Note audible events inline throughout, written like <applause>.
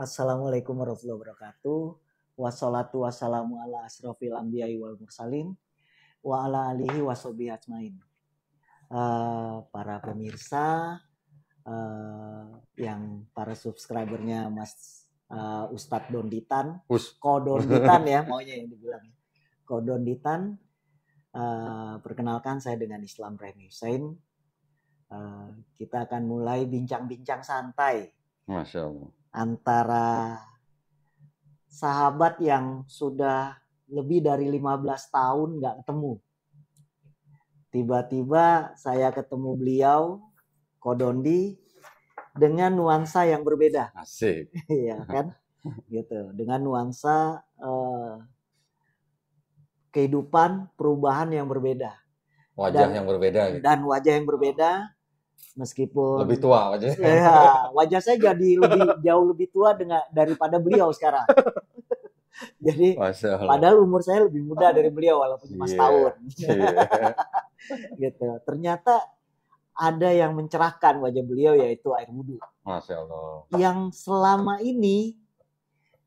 Assalamualaikum warahmatullahi wabarakatuh. Wassalatu wassalamu ala asrofil ambiyai wal mursalin wa ala alihi wa ajmain. Uh, para pemirsa uh, yang para subscribernya Mas uh, Ustadz Donditan, Us. Kodonditan ya <laughs> maunya yang dibilang. Ya. Kodonditan, uh, perkenalkan saya dengan Islam Reni Hussein. Uh, kita akan mulai bincang-bincang santai. Masya Allah antara sahabat yang sudah lebih dari 15 tahun nggak ketemu. Tiba-tiba saya ketemu beliau, Kodondi, dengan nuansa yang berbeda. Asik. <laughs> Iya kan? gitu. Dengan nuansa eh, kehidupan perubahan yang berbeda. Wajah dan, yang berbeda. Gitu. Dan wajah yang berbeda meskipun lebih tua wajahnya. <laughs> Ya, wajah saya jadi lebih jauh lebih tua dengan daripada beliau sekarang. <laughs> Jadi padahal umur saya lebih muda dari beliau walaupun cuma yeah. setahun. Yeah. <laughs> gitu. Ternyata ada yang mencerahkan wajah beliau yaitu air wudhu. Masya Allah. Yang selama ini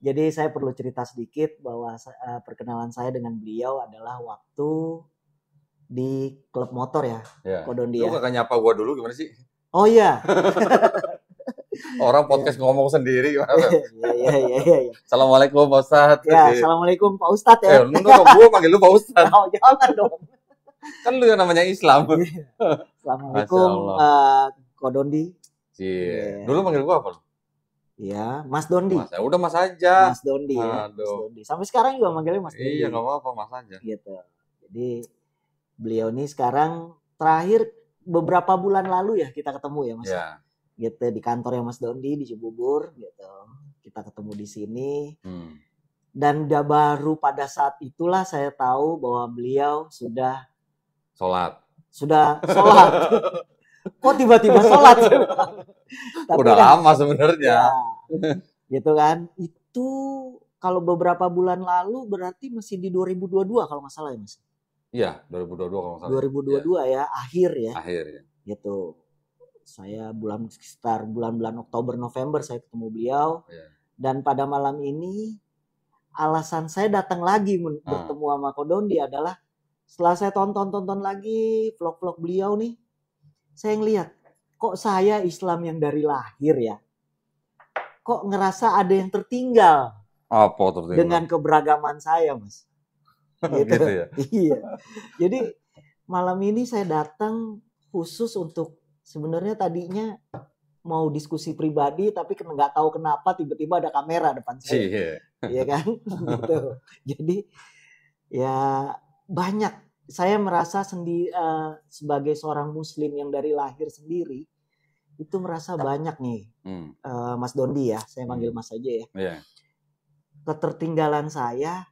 jadi saya perlu cerita sedikit bahwa eh, perkenalan saya dengan beliau adalah waktu di klub motor ya, ya. dia. Lu gak nyapa gua dulu gimana sih? Oh iya. <laughs> Orang podcast yeah. ngomong sendiri. <laughs> Iya iya iya iya. Ya. Assalamualaikum Pak Ustad. Ya, assalamualaikum Pak Ustad ya. Eh, enggak, gua panggil lu Pak Ustad. Oh, jangan dong. kan lu yang namanya Islam. Iya. assalamualaikum uh, eh, Kodondi. Iya. Yeah. Dulu manggil gua apa lu? Iya, Mas Dondi. Mas, udah Mas aja. Mas Dondi Aduh. ya. Mas Dondi. Sampai sekarang juga manggilnya Mas iya, Dondi. Iya, enggak apa-apa Mas aja. Gitu. Jadi Beliau ini sekarang terakhir beberapa bulan lalu ya kita ketemu ya Mas. Yeah. Gitu di kantor yang Mas Dondi di Cibubur gitu. Kita ketemu di sini. Hmm. Dan udah baru pada saat itulah saya tahu bahwa beliau sudah sholat. Sudah sholat. <laughs> Kok tiba-tiba sholat? <laughs> Tapi Udah kan, lama sebenarnya. Ya, gitu kan. Itu kalau beberapa bulan lalu berarti masih di 2022 kalau nggak salah ya Mas. Iya, 2022 kalau salah. 2022 ya, ya akhir ya. Akhir ya. Gitu. Saya bulan sekitar bulan-bulan Oktober November saya ketemu beliau. Ya. Dan pada malam ini alasan saya datang lagi ah. bertemu sama Kodondi adalah setelah saya tonton-tonton lagi vlog-vlog beliau nih, saya ngelihat kok saya Islam yang dari lahir ya. Kok ngerasa ada yang tertinggal? Apa tertinggal? Dengan keberagaman saya, Mas <laughs> gitu. gitu ya? iya. Jadi malam ini saya datang khusus untuk sebenarnya tadinya mau diskusi pribadi tapi nggak tahu kenapa tiba-tiba ada kamera depan saya. Iya. Iya kan? <laughs> gitu. Jadi ya banyak saya merasa sendi uh, sebagai seorang muslim yang dari lahir sendiri itu merasa banyak nih hmm. uh, Mas Dondi ya saya manggil hmm. Mas aja ya yeah. ketertinggalan saya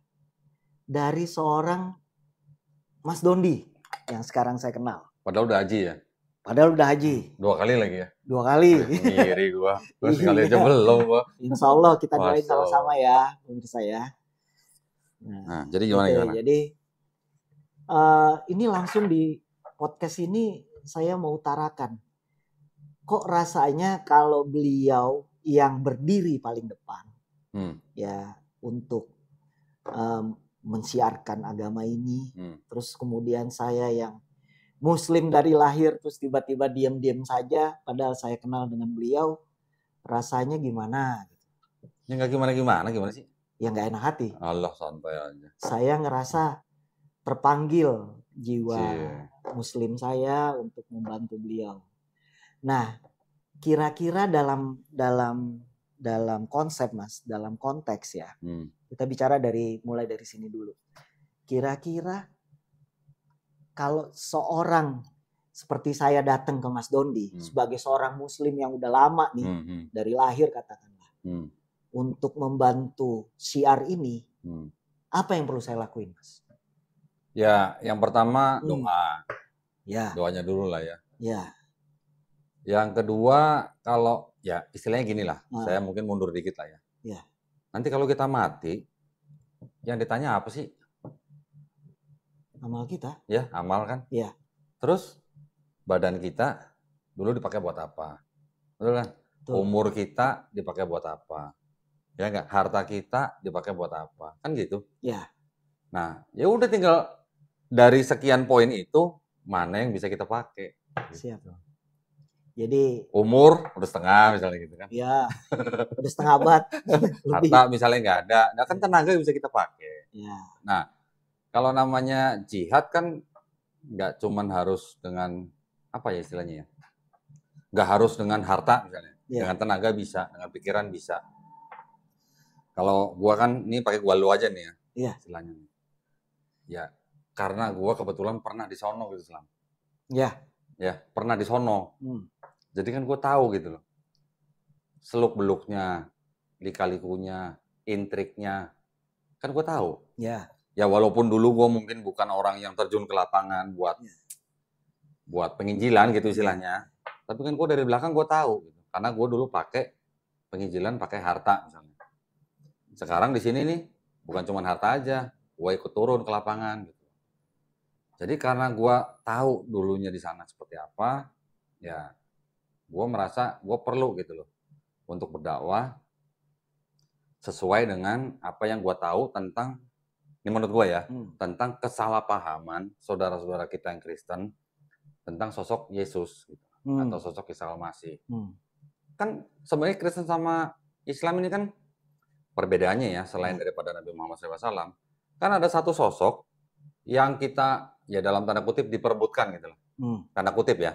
dari seorang Mas Dondi yang sekarang saya kenal. Padahal udah haji ya? Padahal udah haji. Dua kali lagi ya? Dua kali. Ngiri gua. Gua iya. sekali aja belum gua. Insya Allah kita doain sama-sama ya pemirsa saya. Nah, nah jadi gimana gitu, ya. gimana? Jadi uh, ini langsung di podcast ini saya mau utarakan. Kok rasanya kalau beliau yang berdiri paling depan hmm. ya untuk um, mensiarkan agama ini. Hmm. Terus kemudian saya yang muslim dari lahir terus tiba-tiba diam-diam saja padahal saya kenal dengan beliau rasanya gimana Ya nggak gimana-gimana gimana sih? Ya nggak enak hati. Allah santai aja. Saya ngerasa terpanggil jiwa si. Iya. muslim saya untuk membantu beliau. Nah, kira-kira dalam dalam dalam konsep Mas, dalam konteks ya. Hmm kita bicara dari mulai dari sini dulu. Kira-kira kalau seorang seperti saya datang ke Mas Dondi hmm. sebagai seorang muslim yang udah lama nih hmm. hmm. dari lahir katakanlah. Hmm. Untuk membantu siar ini, hmm. apa yang perlu saya lakuin, Mas? Ya, yang pertama hmm. doa. Ya. Doanya dulu lah ya. Ya. Yang kedua kalau ya istilahnya gini lah, nah. saya mungkin mundur dikit lah ya. Nanti kalau kita mati, yang ditanya apa sih? Amal kita. Ya, amal kan? Iya. Terus badan kita dulu dipakai buat apa? Betul kan? Betul. Umur kita dipakai buat apa? Ya enggak, harta kita dipakai buat apa? Kan gitu. Iya. Nah, ya udah tinggal dari sekian poin itu mana yang bisa kita pakai. Siap. Gitu. Jadi umur udah setengah misalnya gitu kan? Iya, <laughs> udah setengah abad. Harta misalnya nggak ada, nah kan iya. tenaga yang bisa kita pakai. Iya. Nah, kalau namanya jihad kan nggak cuman harus dengan apa ya istilahnya ya? Nggak harus dengan harta misalnya, ya. dengan tenaga bisa, dengan pikiran bisa. Kalau gua kan ini pakai gua lu aja nih ya, ya. istilahnya. Ya, karena gua kebetulan pernah di sono gitu Islam. Ya. Ya, pernah di sono. Hmm jadi kan gue tahu gitu loh. Seluk beluknya, lika intriknya. Kan gue tahu. Ya. Ya walaupun dulu gue mungkin bukan orang yang terjun ke lapangan buat ya. buat penginjilan gitu ya. istilahnya. Ya. Tapi kan gue dari belakang gue tahu gitu. Karena gue dulu pakai penginjilan pakai harta misalnya. Sekarang di sini nih bukan cuma harta aja, gue ikut turun ke lapangan gitu. Jadi karena gue tahu dulunya di sana seperti apa, ya gue merasa gue perlu gitu loh untuk berdakwah sesuai dengan apa yang gue tahu tentang ini menurut gue ya hmm. tentang kesalahpahaman saudara-saudara kita yang Kristen tentang sosok Yesus gitu, hmm. atau sosok Isa Almasih hmm. kan sebenarnya Kristen sama Islam ini kan perbedaannya ya selain hmm. daripada Nabi Muhammad SAW kan ada satu sosok yang kita ya dalam tanda kutip diperbutkan gitu loh. Hmm. Tanda kutip ya.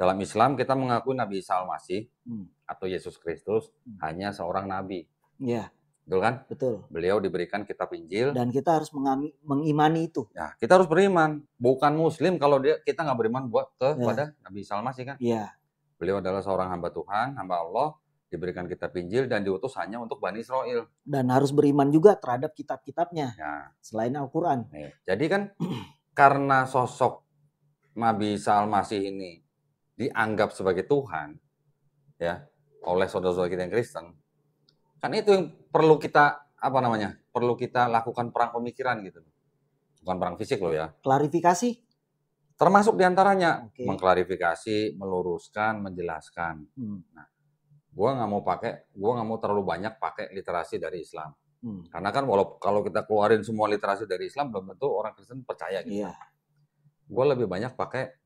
Dalam Islam kita mengakui Nabi Isa Al-Masih hmm. atau Yesus Kristus hmm. hanya seorang nabi. Iya. Betul kan? Betul. Beliau diberikan kitab Injil dan kita harus mengami, mengimani itu. Ya, kita harus beriman. Bukan muslim kalau dia kita nggak beriman buat kepada ya. Nabi Isa Al-Masih kan? Iya. Beliau adalah seorang hamba Tuhan, hamba Allah diberikan kitab Injil dan diutus hanya untuk Bani Israel. Dan harus beriman juga terhadap kitab-kitabnya. Ya. Selain Al-Quran. Ya. Jadi kan <clears throat> karena sosok Nabi Isa Al-Masih ini dianggap sebagai Tuhan ya oleh saudara-saudara kita yang Kristen kan itu yang perlu kita apa namanya perlu kita lakukan perang pemikiran gitu bukan perang fisik loh ya klarifikasi termasuk diantaranya okay. mengklarifikasi meluruskan menjelaskan hmm. nah gue nggak mau pakai gue nggak mau terlalu banyak pakai literasi dari Islam hmm. karena kan walau kalau kita keluarin semua literasi dari Islam belum tentu orang Kristen percaya gitu yeah. gue lebih banyak pakai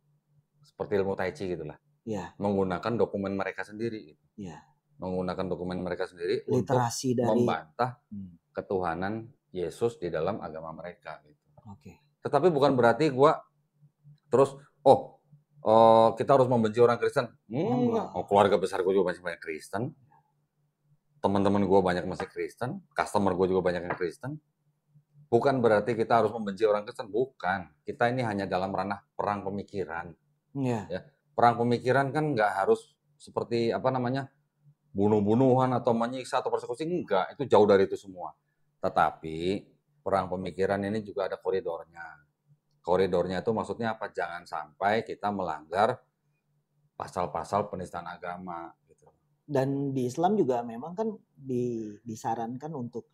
seperti ilmu tai chi gitulah. Ya. Menggunakan dokumen mereka sendiri. Gitu. Ya. Menggunakan dokumen mereka sendiri Literasi untuk dari... membantah hmm. ketuhanan Yesus di dalam agama mereka. Gitu. Oke. Okay. Tetapi bukan berarti gue terus oh uh, kita harus membenci orang Kristen. Hmm, oh, keluarga besar gue juga masih banyak Kristen. Teman-teman gue banyak masih Kristen. Customer gue juga banyak yang Kristen. Bukan berarti kita harus membenci orang Kristen. Bukan. Kita ini hanya dalam ranah perang pemikiran. Yeah. Ya, perang pemikiran kan nggak harus seperti apa namanya bunuh-bunuhan atau menyiksa atau persekusi enggak, itu jauh dari itu semua. Tetapi perang pemikiran ini juga ada koridornya. Koridornya itu maksudnya apa? Jangan sampai kita melanggar pasal-pasal penistaan agama gitu. Dan di Islam juga memang kan di, disarankan untuk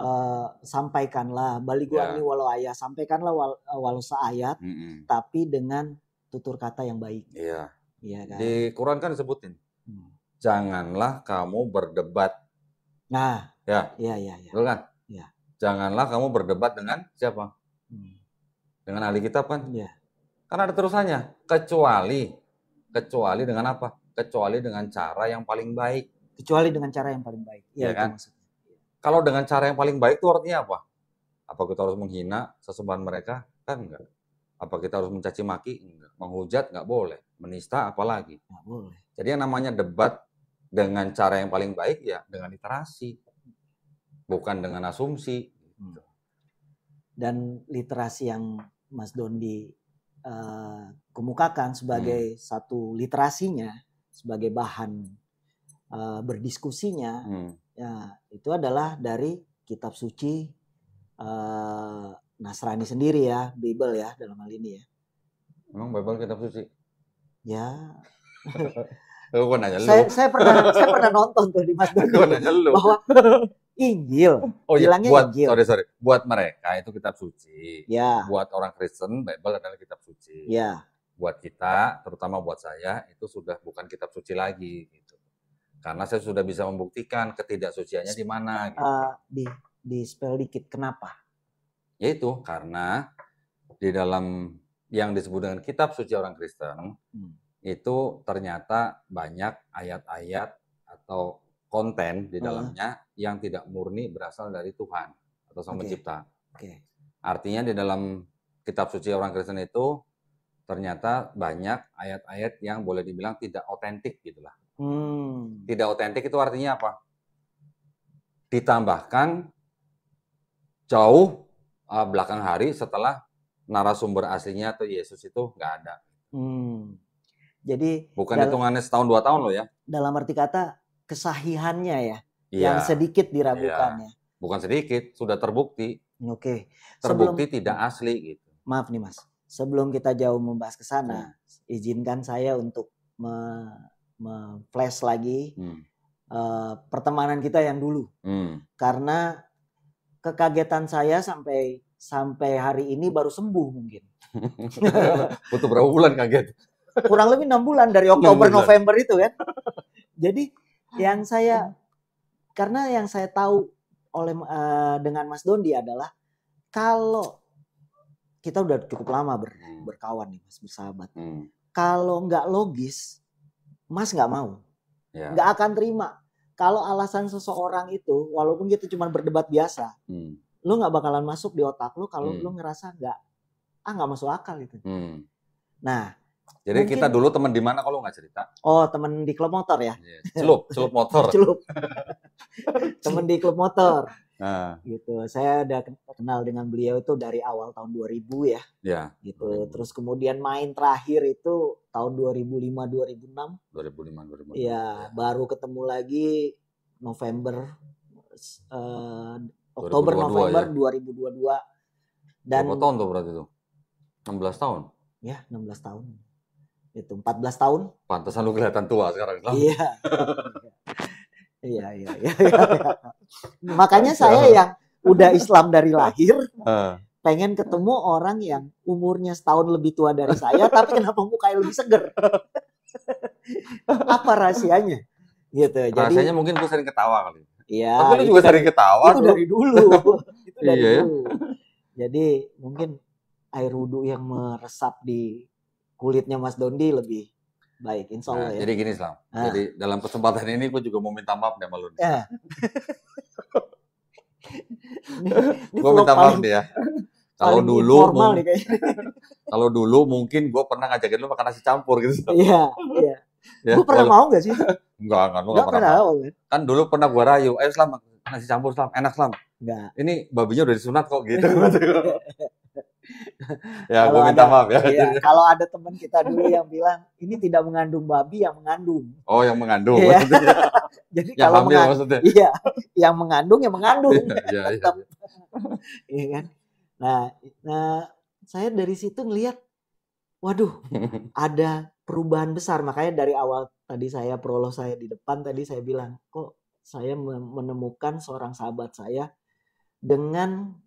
uh, sampaikanlah balik yeah. walau ayat, sampaikanlah wal, eh, walau seayat, mm -hmm. tapi dengan tutur kata yang baik. Iya. Iya kan? Di Quran kan disebutin. Hmm. Janganlah kamu berdebat. Nah. Ya. Iya, iya, iya. Betul kan? Iya. Janganlah kamu berdebat dengan siapa? Hmm. Dengan ahli kitab kan? Iya. Karena ada terusannya, kecuali kecuali dengan apa? Kecuali dengan cara yang paling baik. Kecuali dengan cara yang paling baik. Iya ya kan? Maksudnya. Iya. Kalau dengan cara yang paling baik itu artinya apa? Apa kita harus menghina sesembahan mereka? Kan enggak. Apa kita harus mencaci maki? Menghujat nggak boleh. Menista apalagi? Nggak boleh. Jadi yang namanya debat dengan cara yang paling baik ya dengan literasi, bukan dengan asumsi. Hmm. Dan literasi yang Mas Dondi uh, kemukakan sebagai hmm. satu literasinya, sebagai bahan uh, berdiskusinya, hmm. ya, itu adalah dari kitab suci uh, Nasrani sendiri ya, Bible ya dalam hal ini ya. Emang Bible kitab suci? Ya. Gue <laughs> nanya lu. Saya, saya pernah saya pernah nonton tuh di Mas Gue <laughs> nanya lu. Bahwa Injil. Oh iya, bilangnya buat, Injil. Sorry, sorry. Buat mereka itu kitab suci. Ya. Buat orang Kristen, Bible adalah kitab suci. Ya. Buat kita, terutama buat saya, itu sudah bukan kitab suci lagi. Gitu. Karena saya sudah bisa membuktikan ketidaksuciannya di mana. Gitu. Uh, di, di spell dikit, kenapa? Yaitu karena di dalam yang disebut dengan kitab suci orang Kristen hmm. itu ternyata banyak ayat-ayat atau konten di hmm. dalamnya uh. yang tidak murni berasal dari Tuhan atau Sang okay. Pencipta. Okay. Artinya di dalam kitab suci orang Kristen itu ternyata banyak ayat-ayat yang boleh dibilang tidak otentik gitulah. Hmm. Tidak otentik itu artinya apa? Ditambahkan jauh uh, belakang hari setelah narasumber aslinya atau Yesus itu nggak ada. Hmm. Jadi bukan hitungannya setahun dua tahun loh ya. Dalam arti kata kesahihannya ya, ya yang sedikit diragukan ya. ya. Bukan sedikit, sudah terbukti. Oke. Okay. Terbukti Sebelum, tidak asli gitu. Maaf nih Mas. Sebelum kita jauh membahas ke sana, hmm. izinkan saya untuk me, me flash lagi hmm. uh, pertemanan kita yang dulu. Hmm. Karena kekagetan saya sampai sampai hari ini baru sembuh mungkin. <laughs> Butuh berapa bulan kaget? Kurang lebih enam bulan dari Oktober bulan. November itu kan. <laughs> Jadi yang saya karena yang saya tahu oleh uh, dengan Mas Dondi adalah kalau kita udah cukup lama ber, hmm. berkawan nih Mas bersahabat. Hmm. Kalau nggak logis, Mas nggak mau, ya. nggak ya. akan terima kalau alasan seseorang itu walaupun kita cuma berdebat biasa hmm. lu nggak bakalan masuk di otak lu kalau hmm. lu ngerasa nggak ah nggak masuk akal gitu hmm. nah jadi mungkin, kita dulu teman di mana kalau nggak cerita? Oh, teman di klub motor ya? Iya, celup, celup motor. <laughs> celup. teman di klub motor. Nah. gitu saya ada kenal dengan beliau itu dari awal tahun 2000 ya ya gitu 2000. terus kemudian main terakhir itu tahun 2005 2006 2005 2006 ya, ya. baru ketemu lagi November uh, Oktober 2022, November ya? 2022 dan berapa tahun tuh berarti itu 16 tahun ya 16 tahun itu 14 tahun pantesan lu kelihatan tua sekarang iya <laughs> Iya iya, iya, iya, iya. Makanya saya yang udah Islam dari lahir, pengen ketemu orang yang umurnya setahun lebih tua dari saya, tapi kenapa mukanya lebih seger? Apa rahasianya? Gitu. Jadi, rahasianya mungkin gue sering ketawa kali. Iya. Aku juga sering ketawa. Itu dari dulu. <laughs> itu dari iya, ya. dulu. Jadi mungkin air wudhu yang meresap di kulitnya Mas Dondi lebih Baik, insya nah, Allah nah, ya. Jadi gini, Slam. Ah. Jadi dalam kesempatan ini gue juga mau minta maaf deh sama lu. Ya. <laughs> gue minta maaf deh ya. Kalau dulu, <laughs> kalau dulu mungkin gue pernah ngajakin lu makan nasi campur gitu. Iya, iya. <laughs> Ya, gue pernah mau gak sih? Enggak, enggak, enggak, pernah. pernah. Mau. Oh, iya. Kan dulu pernah gue rayu, ayo Slam, nasi campur Slam, enak Slam. Enggak. Ini babinya udah disunat kok gitu. gitu ya, kalau minta ada, maaf ya. Iya, kalau ada teman kita dulu yang bilang ini tidak mengandung babi yang mengandung. Oh, yang mengandung. Iya. <laughs> Jadi yang kalau mengandung, Iya, yang mengandung yang mengandung. Iya, iya, iya. iya, <laughs> iya kan? Nah, nah saya dari situ ngelihat waduh, <laughs> ada perubahan besar. Makanya dari awal tadi saya prolog saya di depan tadi saya bilang, kok saya menemukan seorang sahabat saya dengan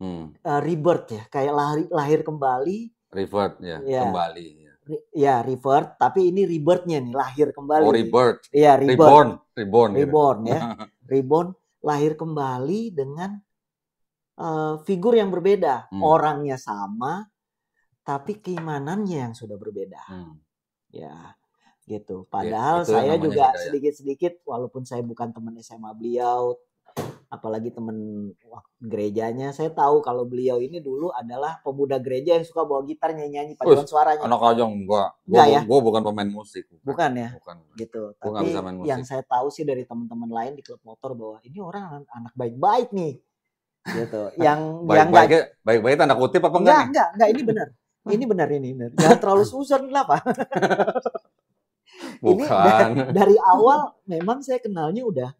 hmm. uh, rebirth ya, kayak lahir, lahir kembali. Rebirth ya, ya. kembali. Ya. Re, ya tapi ini rebirthnya nih, lahir kembali. Oh rebirth. Iya rebirth. Reborn, reborn. Ya. Reborn gitu. ya, <laughs> reborn, lahir kembali dengan uh, figur yang berbeda, hmm. orangnya sama, tapi keimanannya yang sudah berbeda. Hmm. Ya gitu. Ya, Padahal ya, saya juga sedikit-sedikit, ya. walaupun saya bukan teman SMA beliau, apalagi temen gerejanya saya tahu kalau beliau ini dulu adalah pemuda gereja yang suka bawa gitar nyanyi nyanyi paduan suaranya anak aja gua gua, ya? gua bukan pemain musik bukan, ya bukan gitu gua tapi main musik. yang saya tahu sih dari teman-teman lain di klub motor bahwa ini orang anak baik-baik nih gitu <laughs> yang baik, yang baik baik baik tanda kutip apa enggak enggak enggak, enggak ini benar <laughs> ini benar ini benar jangan terlalu susah lah pak <laughs> Bukan. Ini dari, dari awal memang saya kenalnya udah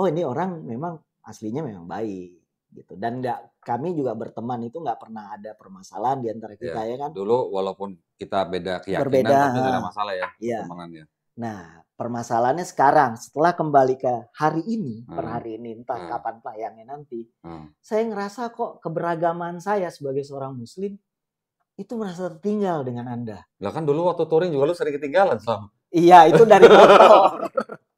oh ini orang memang aslinya memang baik gitu dan gak, kami juga berteman itu nggak pernah ada permasalahan di antara kita ya, ya kan dulu walaupun kita beda keyakinan Berbeda, tapi tidak masalah ya, ya. nah permasalahannya sekarang setelah kembali ke hari ini hmm. per hari ini entah hmm. kapan tayangnya nanti hmm. saya ngerasa kok keberagaman saya sebagai seorang muslim itu merasa tertinggal dengan anda lah kan dulu waktu touring juga lu sering ketinggalan sam iya itu dari <laughs> motor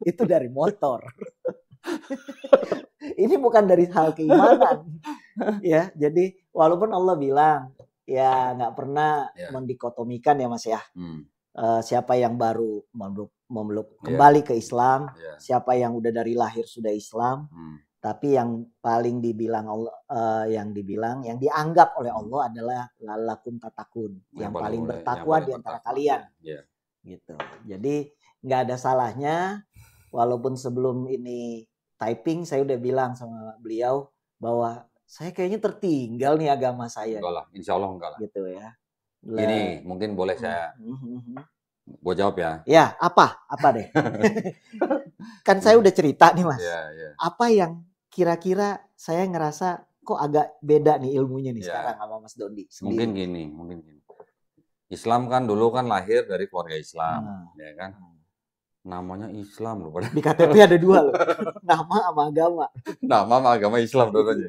itu dari motor <laughs> <laughs> ini bukan dari hal keimanan. <laughs> ya, jadi walaupun Allah bilang ya nggak pernah yeah. mendikotomikan ya Mas ya. Hmm. Uh, siapa yang baru memeluk, memeluk yeah. kembali ke Islam, yeah. siapa yang udah dari lahir sudah Islam. Hmm. Tapi yang paling dibilang Allah, uh, yang dibilang, yang dianggap oleh hmm. Allah adalah lalakum tatakun, yang, yang paling mulai, bertakwa yang di antara bertakwa. kalian, yeah. gitu. Jadi nggak ada salahnya, walaupun sebelum ini typing saya udah bilang sama beliau bahwa saya kayaknya tertinggal nih agama saya. Enggak lah, insya Allah enggak lah. Gitu ya. Lah. Ini mungkin boleh hmm, saya hmm, hmm, gue jawab ya. Ya, apa? Apa deh? <laughs> kan saya udah cerita nih mas. Ya, ya. Apa yang kira-kira saya ngerasa kok agak beda nih ilmunya nih ya. sekarang sama Mas Doni? sendiri. Mungkin gini, mungkin gini. Islam kan dulu kan lahir dari keluarga Islam, hmm. ya kan. Hmm namanya Islam loh. Padahal di KTP ada dua loh. Nama sama agama. Nama sama agama Islam aja <laughs> oh,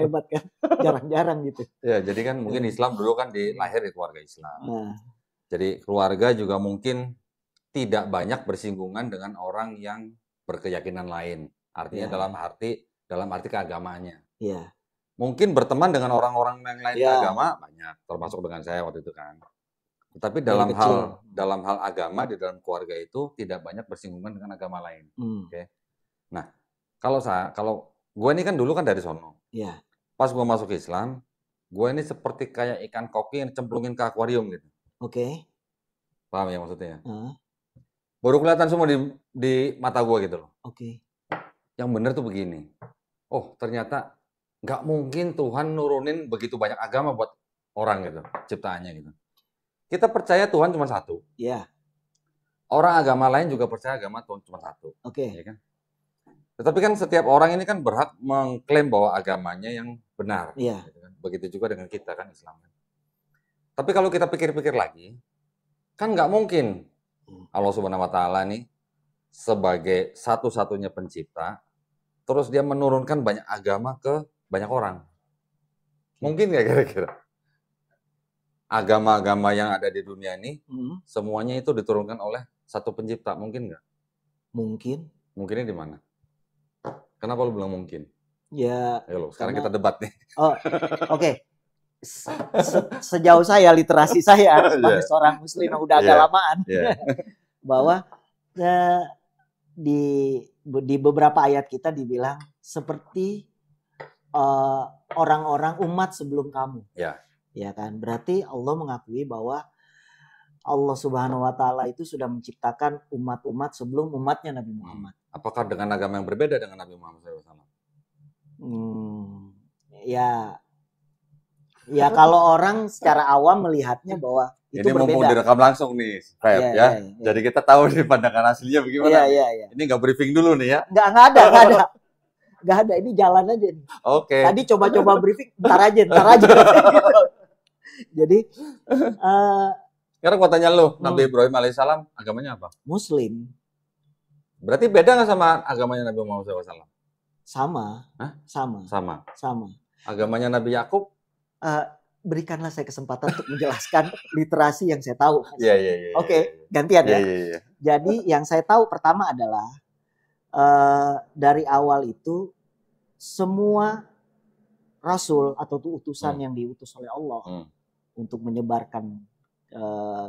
Hebat kan? Jarang-jarang gitu. Ya, jadi kan mungkin iya. Islam dulu kan dilahir di keluarga Islam. Nah. Jadi keluarga juga mungkin tidak banyak bersinggungan dengan orang yang berkeyakinan lain. Artinya ya. dalam arti dalam arti keagamaannya. Iya. Mungkin berteman dengan orang-orang yang lain ya. agama banyak, termasuk dengan saya waktu itu kan. Tapi dalam hal dalam hal agama di dalam keluarga itu tidak banyak bersinggungan dengan agama lain. Hmm. Oke. Okay? Nah, kalau saya kalau gue ini kan dulu kan dari sono. Iya. Pas gue masuk Islam, gue ini seperti kayak ikan koki yang cemplungin ke akuarium gitu. Oke. Okay. Paham ya maksudnya? Uh. Baru kelihatan semua di di mata gue gitu loh. Oke. Okay. Yang bener tuh begini. Oh, ternyata nggak mungkin Tuhan nurunin begitu banyak agama buat orang gitu, ciptaannya gitu. Kita percaya Tuhan cuma satu. Iya. Orang agama lain juga percaya agama Tuhan cuma satu. Oke. Okay. Ya kan? Tetapi kan setiap orang ini kan berhak mengklaim bahwa agamanya yang benar. Iya. Gitu kan? Begitu juga dengan kita kan Islam. Kan. Tapi kalau kita pikir-pikir lagi, kan nggak mungkin hmm. Allah Subhanahu Wa Taala nih sebagai satu-satunya pencipta, terus dia menurunkan banyak agama ke banyak orang. Ya. Mungkin nggak kira-kira? agama-agama yang ada di dunia ini hmm. semuanya itu diturunkan oleh satu pencipta mungkin nggak mungkin mungkinnya di mana kenapa lu bilang mungkin ya Ayo ya lo, sekarang karena... kita debat nih oh oke okay. Se sejauh saya literasi saya <laughs> sebagai yeah. seorang muslim yang udah iya. agak yeah. lamaan yeah. <laughs> bahwa ya, di di beberapa ayat kita dibilang seperti eh, orang-orang uh, umat sebelum kamu. Ya ya kan berarti Allah mengakui bahwa Allah Subhanahu wa taala itu sudah menciptakan umat-umat sebelum umatnya Nabi hmm. Muhammad. Apakah dengan agama yang berbeda dengan Nabi Muhammad SAW? Hmm, ya ya kalau orang secara awam melihatnya bahwa itu ini berbeda. mau direkam langsung nih, Feb, iya, ya, Yeah, yeah. Jadi kita tahu nih pandangan aslinya bagaimana. Ya, ya, ya. Ini nggak briefing dulu nih ya? Nggak, nggak ada, nggak ada. <laughs> Nggak ada, ini jalan aja. Oke. Okay. Tadi coba-coba briefing, ntar aja, ntar aja. <laughs> Jadi uh, sekarang gua tanya lu, Nabi hmm. Ibrahim alaihissalam agamanya apa? Muslim. Berarti beda nggak sama agamanya Nabi Muhammad SAW? Sama. Hah? Sama. Sama. Sama. Agamanya Nabi Yakub? Uh, berikanlah saya kesempatan untuk menjelaskan <laughs> literasi yang saya tahu. Iya iya, iya, iya Oke, okay, iya. gantian yeah, ya. Yeah, yeah. Jadi yang saya tahu pertama adalah uh, dari awal itu semua rasul atau utusan hmm. yang diutus oleh Allah hmm untuk menyebarkan uh,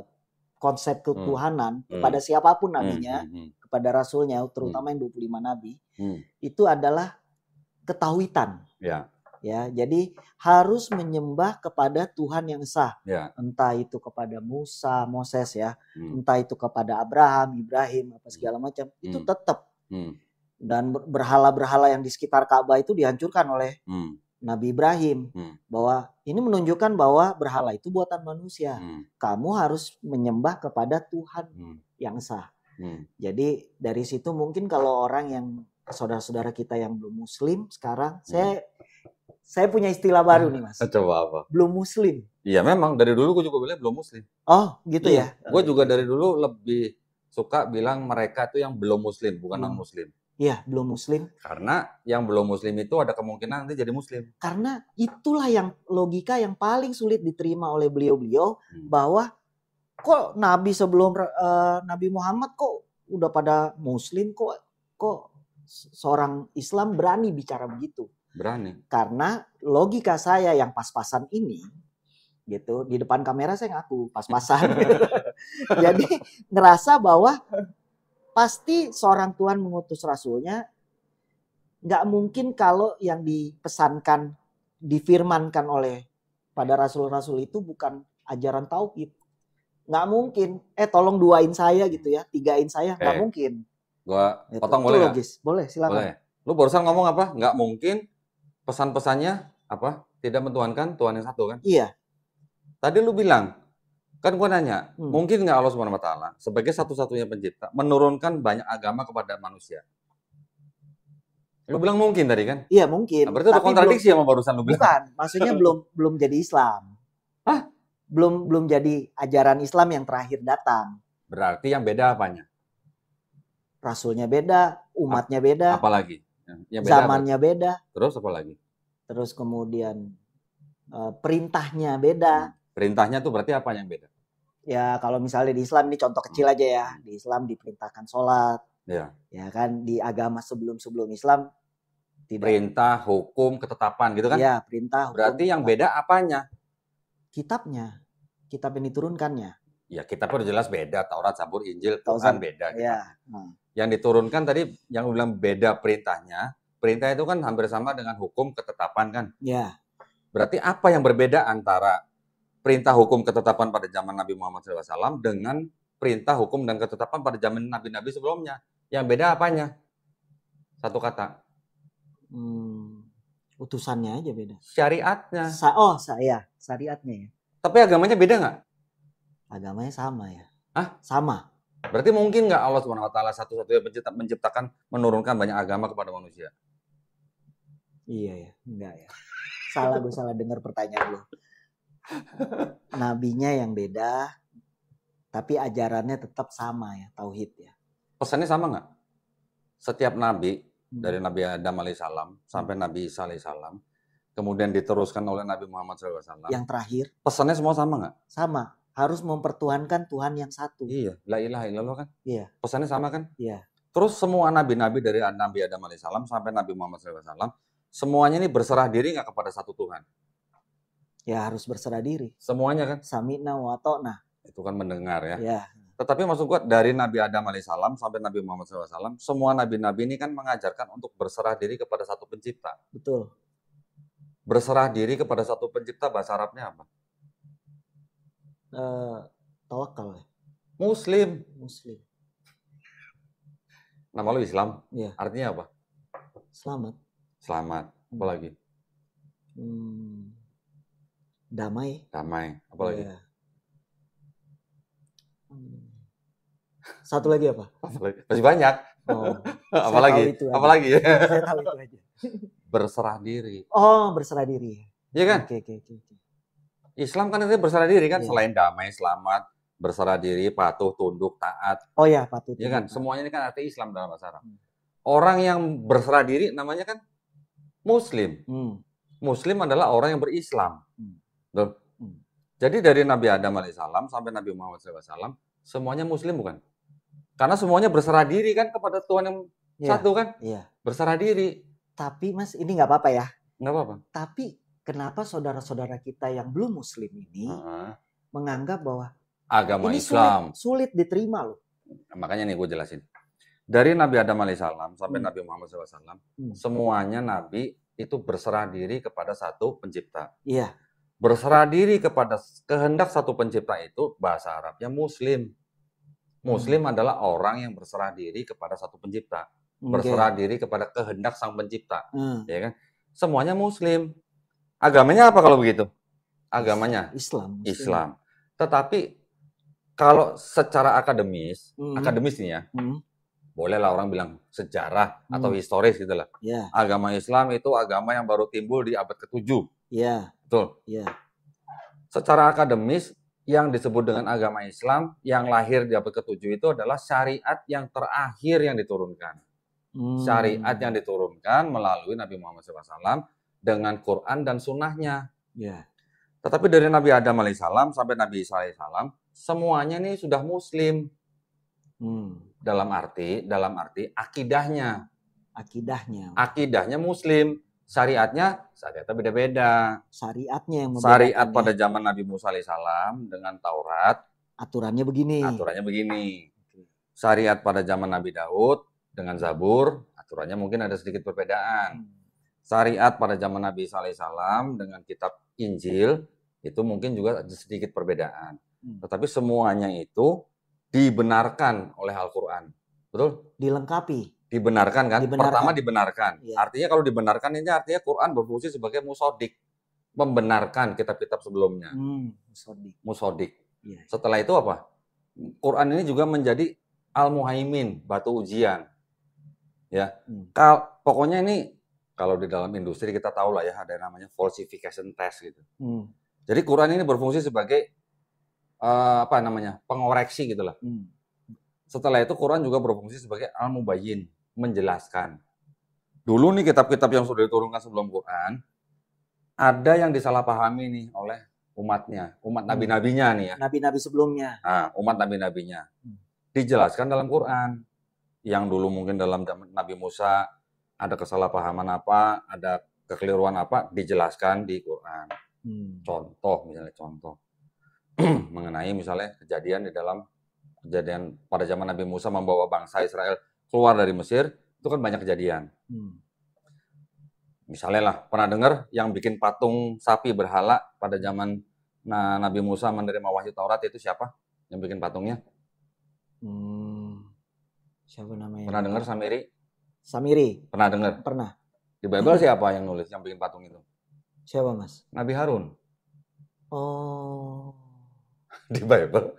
konsep hmm. ketuhanan hmm. kepada siapapun hmm, nabinya, hmm, hmm. kepada rasulnya, terutama hmm. yang 25 nabi, hmm. itu adalah ketahuitan. Ya. Ya, jadi harus menyembah kepada Tuhan yang sah. Ya. Entah itu kepada Musa, Moses ya, hmm. entah itu kepada Abraham, Ibrahim, apa segala macam, hmm. itu tetap. Hmm. Dan berhala-berhala yang di sekitar Ka'bah itu dihancurkan oleh hmm Nabi Ibrahim hmm. bahwa ini menunjukkan bahwa berhala itu buatan manusia. Hmm. Kamu harus menyembah kepada Tuhan hmm. yang sah. Hmm. Jadi dari situ mungkin kalau orang yang saudara-saudara kita yang belum muslim sekarang hmm. saya saya punya istilah baru nih mas. <laughs> Coba apa? Belum muslim. Iya memang dari dulu gue juga bilang belum muslim. Oh gitu iya. ya. Gue juga dari dulu lebih suka bilang mereka itu yang belum muslim bukan hmm. non muslim. Iya, belum muslim. Karena yang belum muslim itu ada kemungkinan nanti jadi muslim. Karena itulah yang logika yang paling sulit diterima oleh beliau-beliau hmm. bahwa kok nabi sebelum uh, Nabi Muhammad kok udah pada muslim kok kok seorang Islam berani bicara begitu. Berani. Karena logika saya yang pas-pasan ini gitu di depan kamera saya ngaku pas-pasan. <laughs> Jadi ngerasa bahwa Pasti seorang Tuhan mengutus rasulnya, nggak mungkin kalau yang dipesankan, difirmankan oleh pada rasul-rasul itu bukan ajaran tauhid. Nggak mungkin, eh tolong duain saya gitu ya, tigain saya, nggak eh, mungkin. Gua gitu. potong itu boleh logis. Gak? Boleh, silakan. Boleh. Lu barusan ngomong apa? Nggak mungkin pesan-pesannya apa? Tidak mentuankan Tuhan yang satu kan? Iya. Tadi lu bilang Kan gue nanya, hmm. mungkin nggak Allah Subhanahu Wa Taala sebagai satu-satunya pencipta menurunkan banyak agama kepada manusia? Lu bilang mungkin tadi kan? Iya mungkin. Nah, berarti Tapi itu kontradiksi belum, sama barusan lu bilang. Bukan, maksudnya <laughs> belum belum jadi Islam. Hah? Belum belum jadi ajaran Islam yang terakhir datang. Berarti yang beda apanya? Rasulnya beda, umatnya beda. Apalagi? Yang beda zamannya apa? beda. Terus apa lagi? Terus kemudian eh, perintahnya beda. Hmm. Perintahnya tuh berarti apa yang beda? ya kalau misalnya di Islam ini contoh kecil hmm. aja ya di Islam diperintahkan sholat ya, ya kan di agama sebelum sebelum Islam tidak perintah hukum ketetapan gitu kan ya perintah hukum, berarti yang beda apanya kitabnya kitab yang diturunkannya ya kitab udah jelas beda Taurat Zabur Injil Quran beda gitu. ya. Hmm. yang diturunkan tadi yang bilang beda perintahnya perintah itu kan hampir sama dengan hukum ketetapan kan ya berarti apa yang berbeda antara perintah hukum ketetapan pada zaman Nabi Muhammad SAW dengan perintah hukum dan ketetapan pada zaman Nabi-Nabi sebelumnya. Yang beda apanya? Satu kata. Hmm, utusannya aja beda. Syariatnya. Sa oh, saya syariatnya ya. Tapi agamanya beda nggak? Agamanya sama ya. Ah, Sama. Berarti mungkin nggak Allah Subhanahu Wa Taala satu-satunya mencipta, menciptakan menurunkan banyak agama kepada manusia? Iya ya, enggak ya. Salah gue salah dengar pertanyaan lo nabinya yang beda tapi ajarannya tetap sama ya tauhid ya pesannya sama nggak setiap nabi hmm. dari nabi Adam alaihissalam sampai hmm. nabi Isa alaihissalam kemudian diteruskan oleh nabi Muhammad SAW yang terakhir pesannya semua sama nggak sama harus mempertuhankan Tuhan yang satu iya la ilaha illallah kan iya pesannya sama kan iya terus semua nabi-nabi dari nabi Adam alaihissalam sampai nabi Muhammad SAW semuanya ini berserah diri nggak kepada satu Tuhan Ya harus berserah diri. Semuanya kan? Samina wa ta'na. Itu kan mendengar ya. ya. Tetapi maksud gua dari Nabi Adam alaihissalam sampai Nabi Muhammad SAW, semua nabi-nabi ini kan mengajarkan untuk berserah diri kepada satu pencipta. Betul. Berserah diri kepada satu pencipta bahasa Arabnya apa? Uh, tawakal. Ya. Muslim. Muslim. Nama lu Islam. Iya. Artinya apa? Selamat. Selamat. Apa hmm. lagi? Hmm, damai damai apalagi ya. hmm. satu lagi apa <laughs> Lagi masih banyak oh, <laughs> apalagi lagi apalagi ya <laughs> saya tahu itu berserah diri oh berserah diri Iya kan oke okay, oke okay, okay. Islam kan itu berserah diri kan yeah. selain damai selamat berserah diri patuh tunduk taat oh ya patuh ya kan semuanya ini kan arti Islam dalam bahasa Arab hmm. orang yang berserah diri namanya kan Muslim hmm. Muslim adalah orang yang berislam hmm. Jadi dari Nabi Adam alaihissalam sampai Nabi Muhammad SAW, semuanya muslim bukan? Karena semuanya berserah diri kan kepada Tuhan yang ya, satu kan? Iya. Berserah diri. Tapi mas ini nggak apa-apa ya? Nggak apa-apa. Tapi kenapa saudara-saudara kita yang belum muslim ini uh -huh. menganggap bahwa agama ini Islam sulit, sulit diterima loh? Makanya nih gue jelasin. Dari Nabi Adam alaihissalam sampai hmm. Nabi Muhammad SAW, hmm. semuanya Nabi itu berserah diri kepada satu pencipta. Iya berserah diri kepada kehendak satu pencipta itu bahasa Arabnya muslim. Muslim hmm. adalah orang yang berserah diri kepada satu pencipta, okay. berserah diri kepada kehendak sang pencipta, hmm. ya kan? Semuanya muslim. Agamanya apa kalau begitu? Agamanya Islam. Muslim. Islam. Tetapi kalau secara akademis, hmm. akademis ya, hmm. bolehlah orang bilang sejarah hmm. atau historis gitu lah. Yeah. Agama Islam itu agama yang baru timbul di abad ke-7. Iya. Betul. Iya. Secara akademis yang disebut dengan agama Islam yang lahir di abad ke-7 itu adalah syariat yang terakhir yang diturunkan. Hmm. Syariat yang diturunkan melalui Nabi Muhammad SAW dengan Quran dan sunnahnya. Ya. Tetapi dari Nabi Adam alaihissalam sampai Nabi Isa alaihissalam semuanya ini sudah Muslim. Hmm. Dalam arti, dalam arti akidahnya. Akidahnya. Akidahnya Muslim syariatnya syariatnya beda-beda. Syariatnya yang Syariat ya. pada zaman Nabi Musa alaihissalam dengan Taurat aturannya begini. Aturannya begini. Syariat pada zaman Nabi Daud dengan Zabur aturannya mungkin ada sedikit perbedaan. Hmm. Syariat pada zaman Nabi Isa alaihissalam dengan kitab Injil itu mungkin juga ada sedikit perbedaan. Hmm. Tetapi semuanya itu dibenarkan oleh Al-Qur'an. Betul? Dilengkapi. Dibenarkan kan? Dibenarkan. Pertama dibenarkan. Ya. Artinya kalau dibenarkan ini artinya Quran berfungsi sebagai musodik, membenarkan kitab-kitab sebelumnya. Hmm, musodik. Musodik. Ya. Setelah itu apa? Quran ini juga menjadi al-muhaimin, batu ujian. Ya. Hmm. Kal pokoknya ini kalau di dalam industri kita tahu lah ya ada yang namanya falsification test gitu. Hmm. Jadi Quran ini berfungsi sebagai uh, apa namanya pengoreksi gitulah. Hmm. Setelah itu Quran juga berfungsi sebagai al mubayyin menjelaskan. Dulu nih kitab-kitab yang sudah diturunkan sebelum Quran, ada yang disalahpahami nih oleh umatnya, umat hmm. nabi-nabinya nih ya. Nabi-nabi sebelumnya. Nah, umat nabi-nabinya. Dijelaskan dalam Quran. Yang dulu mungkin dalam Nabi Musa ada kesalahpahaman apa, ada kekeliruan apa, dijelaskan di Quran. Hmm. Contoh misalnya contoh <clears throat> mengenai misalnya kejadian di dalam kejadian pada zaman Nabi Musa membawa bangsa Israel keluar dari Mesir itu kan banyak kejadian. Hmm. Misalnya lah pernah dengar yang bikin patung sapi berhala pada zaman nah, Nabi Musa menerima wahyu Taurat itu siapa yang bikin patungnya? Hmm. Siapa namanya? Pernah dengar Samiri? Samiri. Pernah dengar? Pernah. Di Bible siapa yang nulis yang bikin patung itu? Siapa mas? Nabi Harun. Oh. <laughs> Di Bible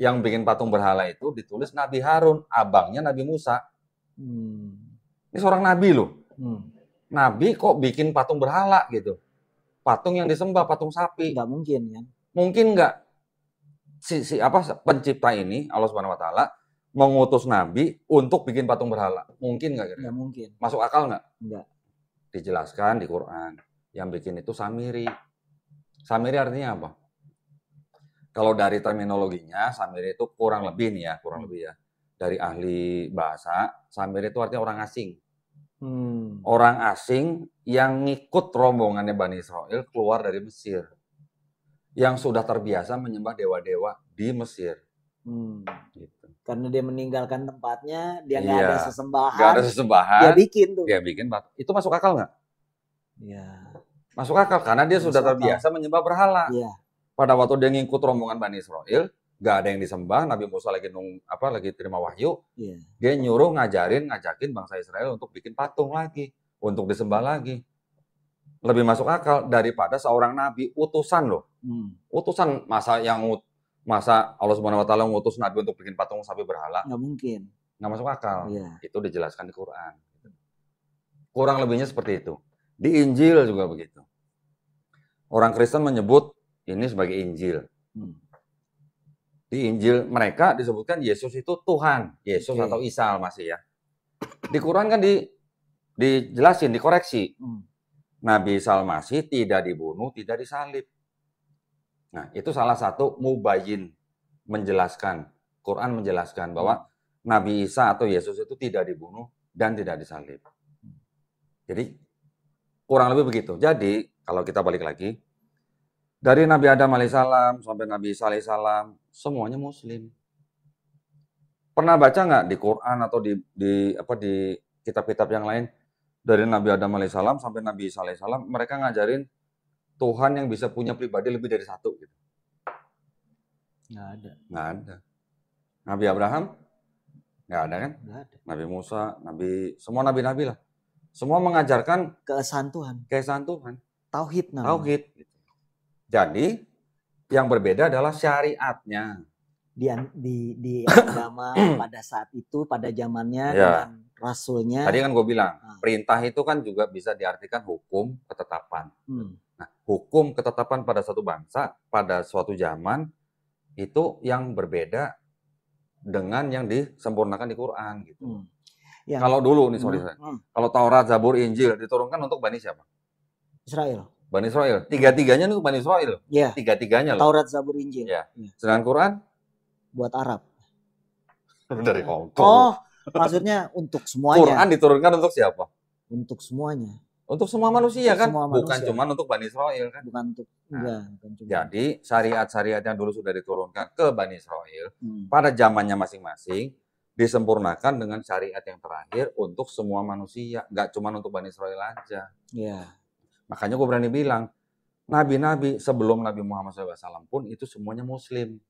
yang bikin patung berhala itu ditulis Nabi Harun, abangnya Nabi Musa. Hmm. Ini seorang nabi loh. Hmm. Nabi kok bikin patung berhala gitu. Patung yang disembah, patung sapi. Enggak mungkin ya. Mungkin enggak Si, si apa pencipta ini Allah Subhanahu Wa Taala mengutus Nabi untuk bikin patung berhala. Mungkin enggak nggak? kira mungkin. Masuk akal enggak? Enggak. Dijelaskan di Quran. Yang bikin itu Samiri. Samiri artinya apa? kalau dari terminologinya Samir itu kurang lebih nih ya, kurang hmm. lebih ya. Dari ahli bahasa, Samir itu artinya orang asing. Hmm. Orang asing yang ngikut rombongannya Bani Israel keluar dari Mesir. Yang sudah terbiasa menyembah dewa-dewa di Mesir. Hmm. Gitu. Karena dia meninggalkan tempatnya, dia nggak iya. ada sesembahan. nggak ada sesembahan. Dia bikin tuh. Dia bikin, itu masuk akal nggak? Ya. Masuk akal karena dia masuk sudah akal. terbiasa menyembah berhala. Iya pada waktu dia ngikut rombongan Bani Israel, gak ada yang disembah. Nabi Musa lagi nung apa lagi terima wahyu, yeah. dia nyuruh ngajarin ngajakin bangsa Israel untuk bikin patung lagi, untuk disembah lagi. Lebih masuk akal daripada seorang nabi utusan loh, hmm. utusan masa yang masa Allah Subhanahu Wa Taala ngutus nabi untuk bikin patung sapi berhala. Nggak mungkin. Nggak masuk akal. Yeah. Itu dijelaskan di Quran. Kurang lebihnya seperti itu. Di Injil juga begitu. Orang Kristen menyebut ini sebagai Injil. Hmm. Di Injil mereka disebutkan Yesus itu Tuhan, Yesus okay. atau Isa masih ya. Di Quran kan di dijelasin, dikoreksi. Hmm. Nabi Isa tidak dibunuh, tidak disalib. Nah, itu salah satu mubayin menjelaskan. Quran menjelaskan bahwa hmm. Nabi Isa atau Yesus itu tidak dibunuh dan tidak disalib. Jadi kurang lebih begitu. Jadi kalau kita balik lagi, dari Nabi Adam alaihissalam sampai Nabi Isa alaihissalam, semuanya Muslim. Pernah baca nggak di Quran atau di, di apa di kitab-kitab yang lain dari Nabi Adam alaihissalam sampai Nabi Isa alaihissalam mereka ngajarin Tuhan yang bisa punya pribadi lebih dari satu gitu. Nggak ada. Nggak ada. Nabi Abraham? Nggak ada kan? Nggak ada. Nabi Musa, Nabi semua nabi-nabi lah. Semua mengajarkan keesaan Tuhan. Keesaan Tuhan. Tauhid namanya. Tauhid. Jadi yang berbeda adalah syariatnya. Di di, di <coughs> agama pada saat itu pada zamannya ya. dengan rasulnya. Tadi kan gue bilang ah. perintah itu kan juga bisa diartikan hukum ketetapan. Hmm. Nah, hukum ketetapan pada satu bangsa pada suatu zaman itu yang berbeda dengan yang disempurnakan di Quran gitu. Hmm. Ya. Kalau dulu nih sorry, hmm. hmm. kalau Taurat, Zabur, Injil diturunkan untuk bani siapa? Israel. Bani Israel. Tiga-tiganya itu Bani Israel. Iya. Tiga-tiganya Taurat, Zabur, Injil. Iya. Ya. Sedangkan Quran? Buat Arab. <laughs> Dari Hong Oh, maksudnya untuk semuanya. Quran diturunkan untuk siapa? Untuk semuanya. Untuk semua manusia untuk kan? Semua manusia. Bukan cuma untuk Bani Israel kan? Bukan untuk. Nah, ya, Jadi syariat-syariat yang dulu sudah diturunkan ke Bani Israel hmm. pada zamannya masing-masing disempurnakan dengan syariat yang terakhir untuk semua manusia, nggak cuma untuk Bani Israel aja. Iya. Makanya gue berani bilang, nabi-nabi sebelum Nabi Muhammad SAW pun itu semuanya Muslim.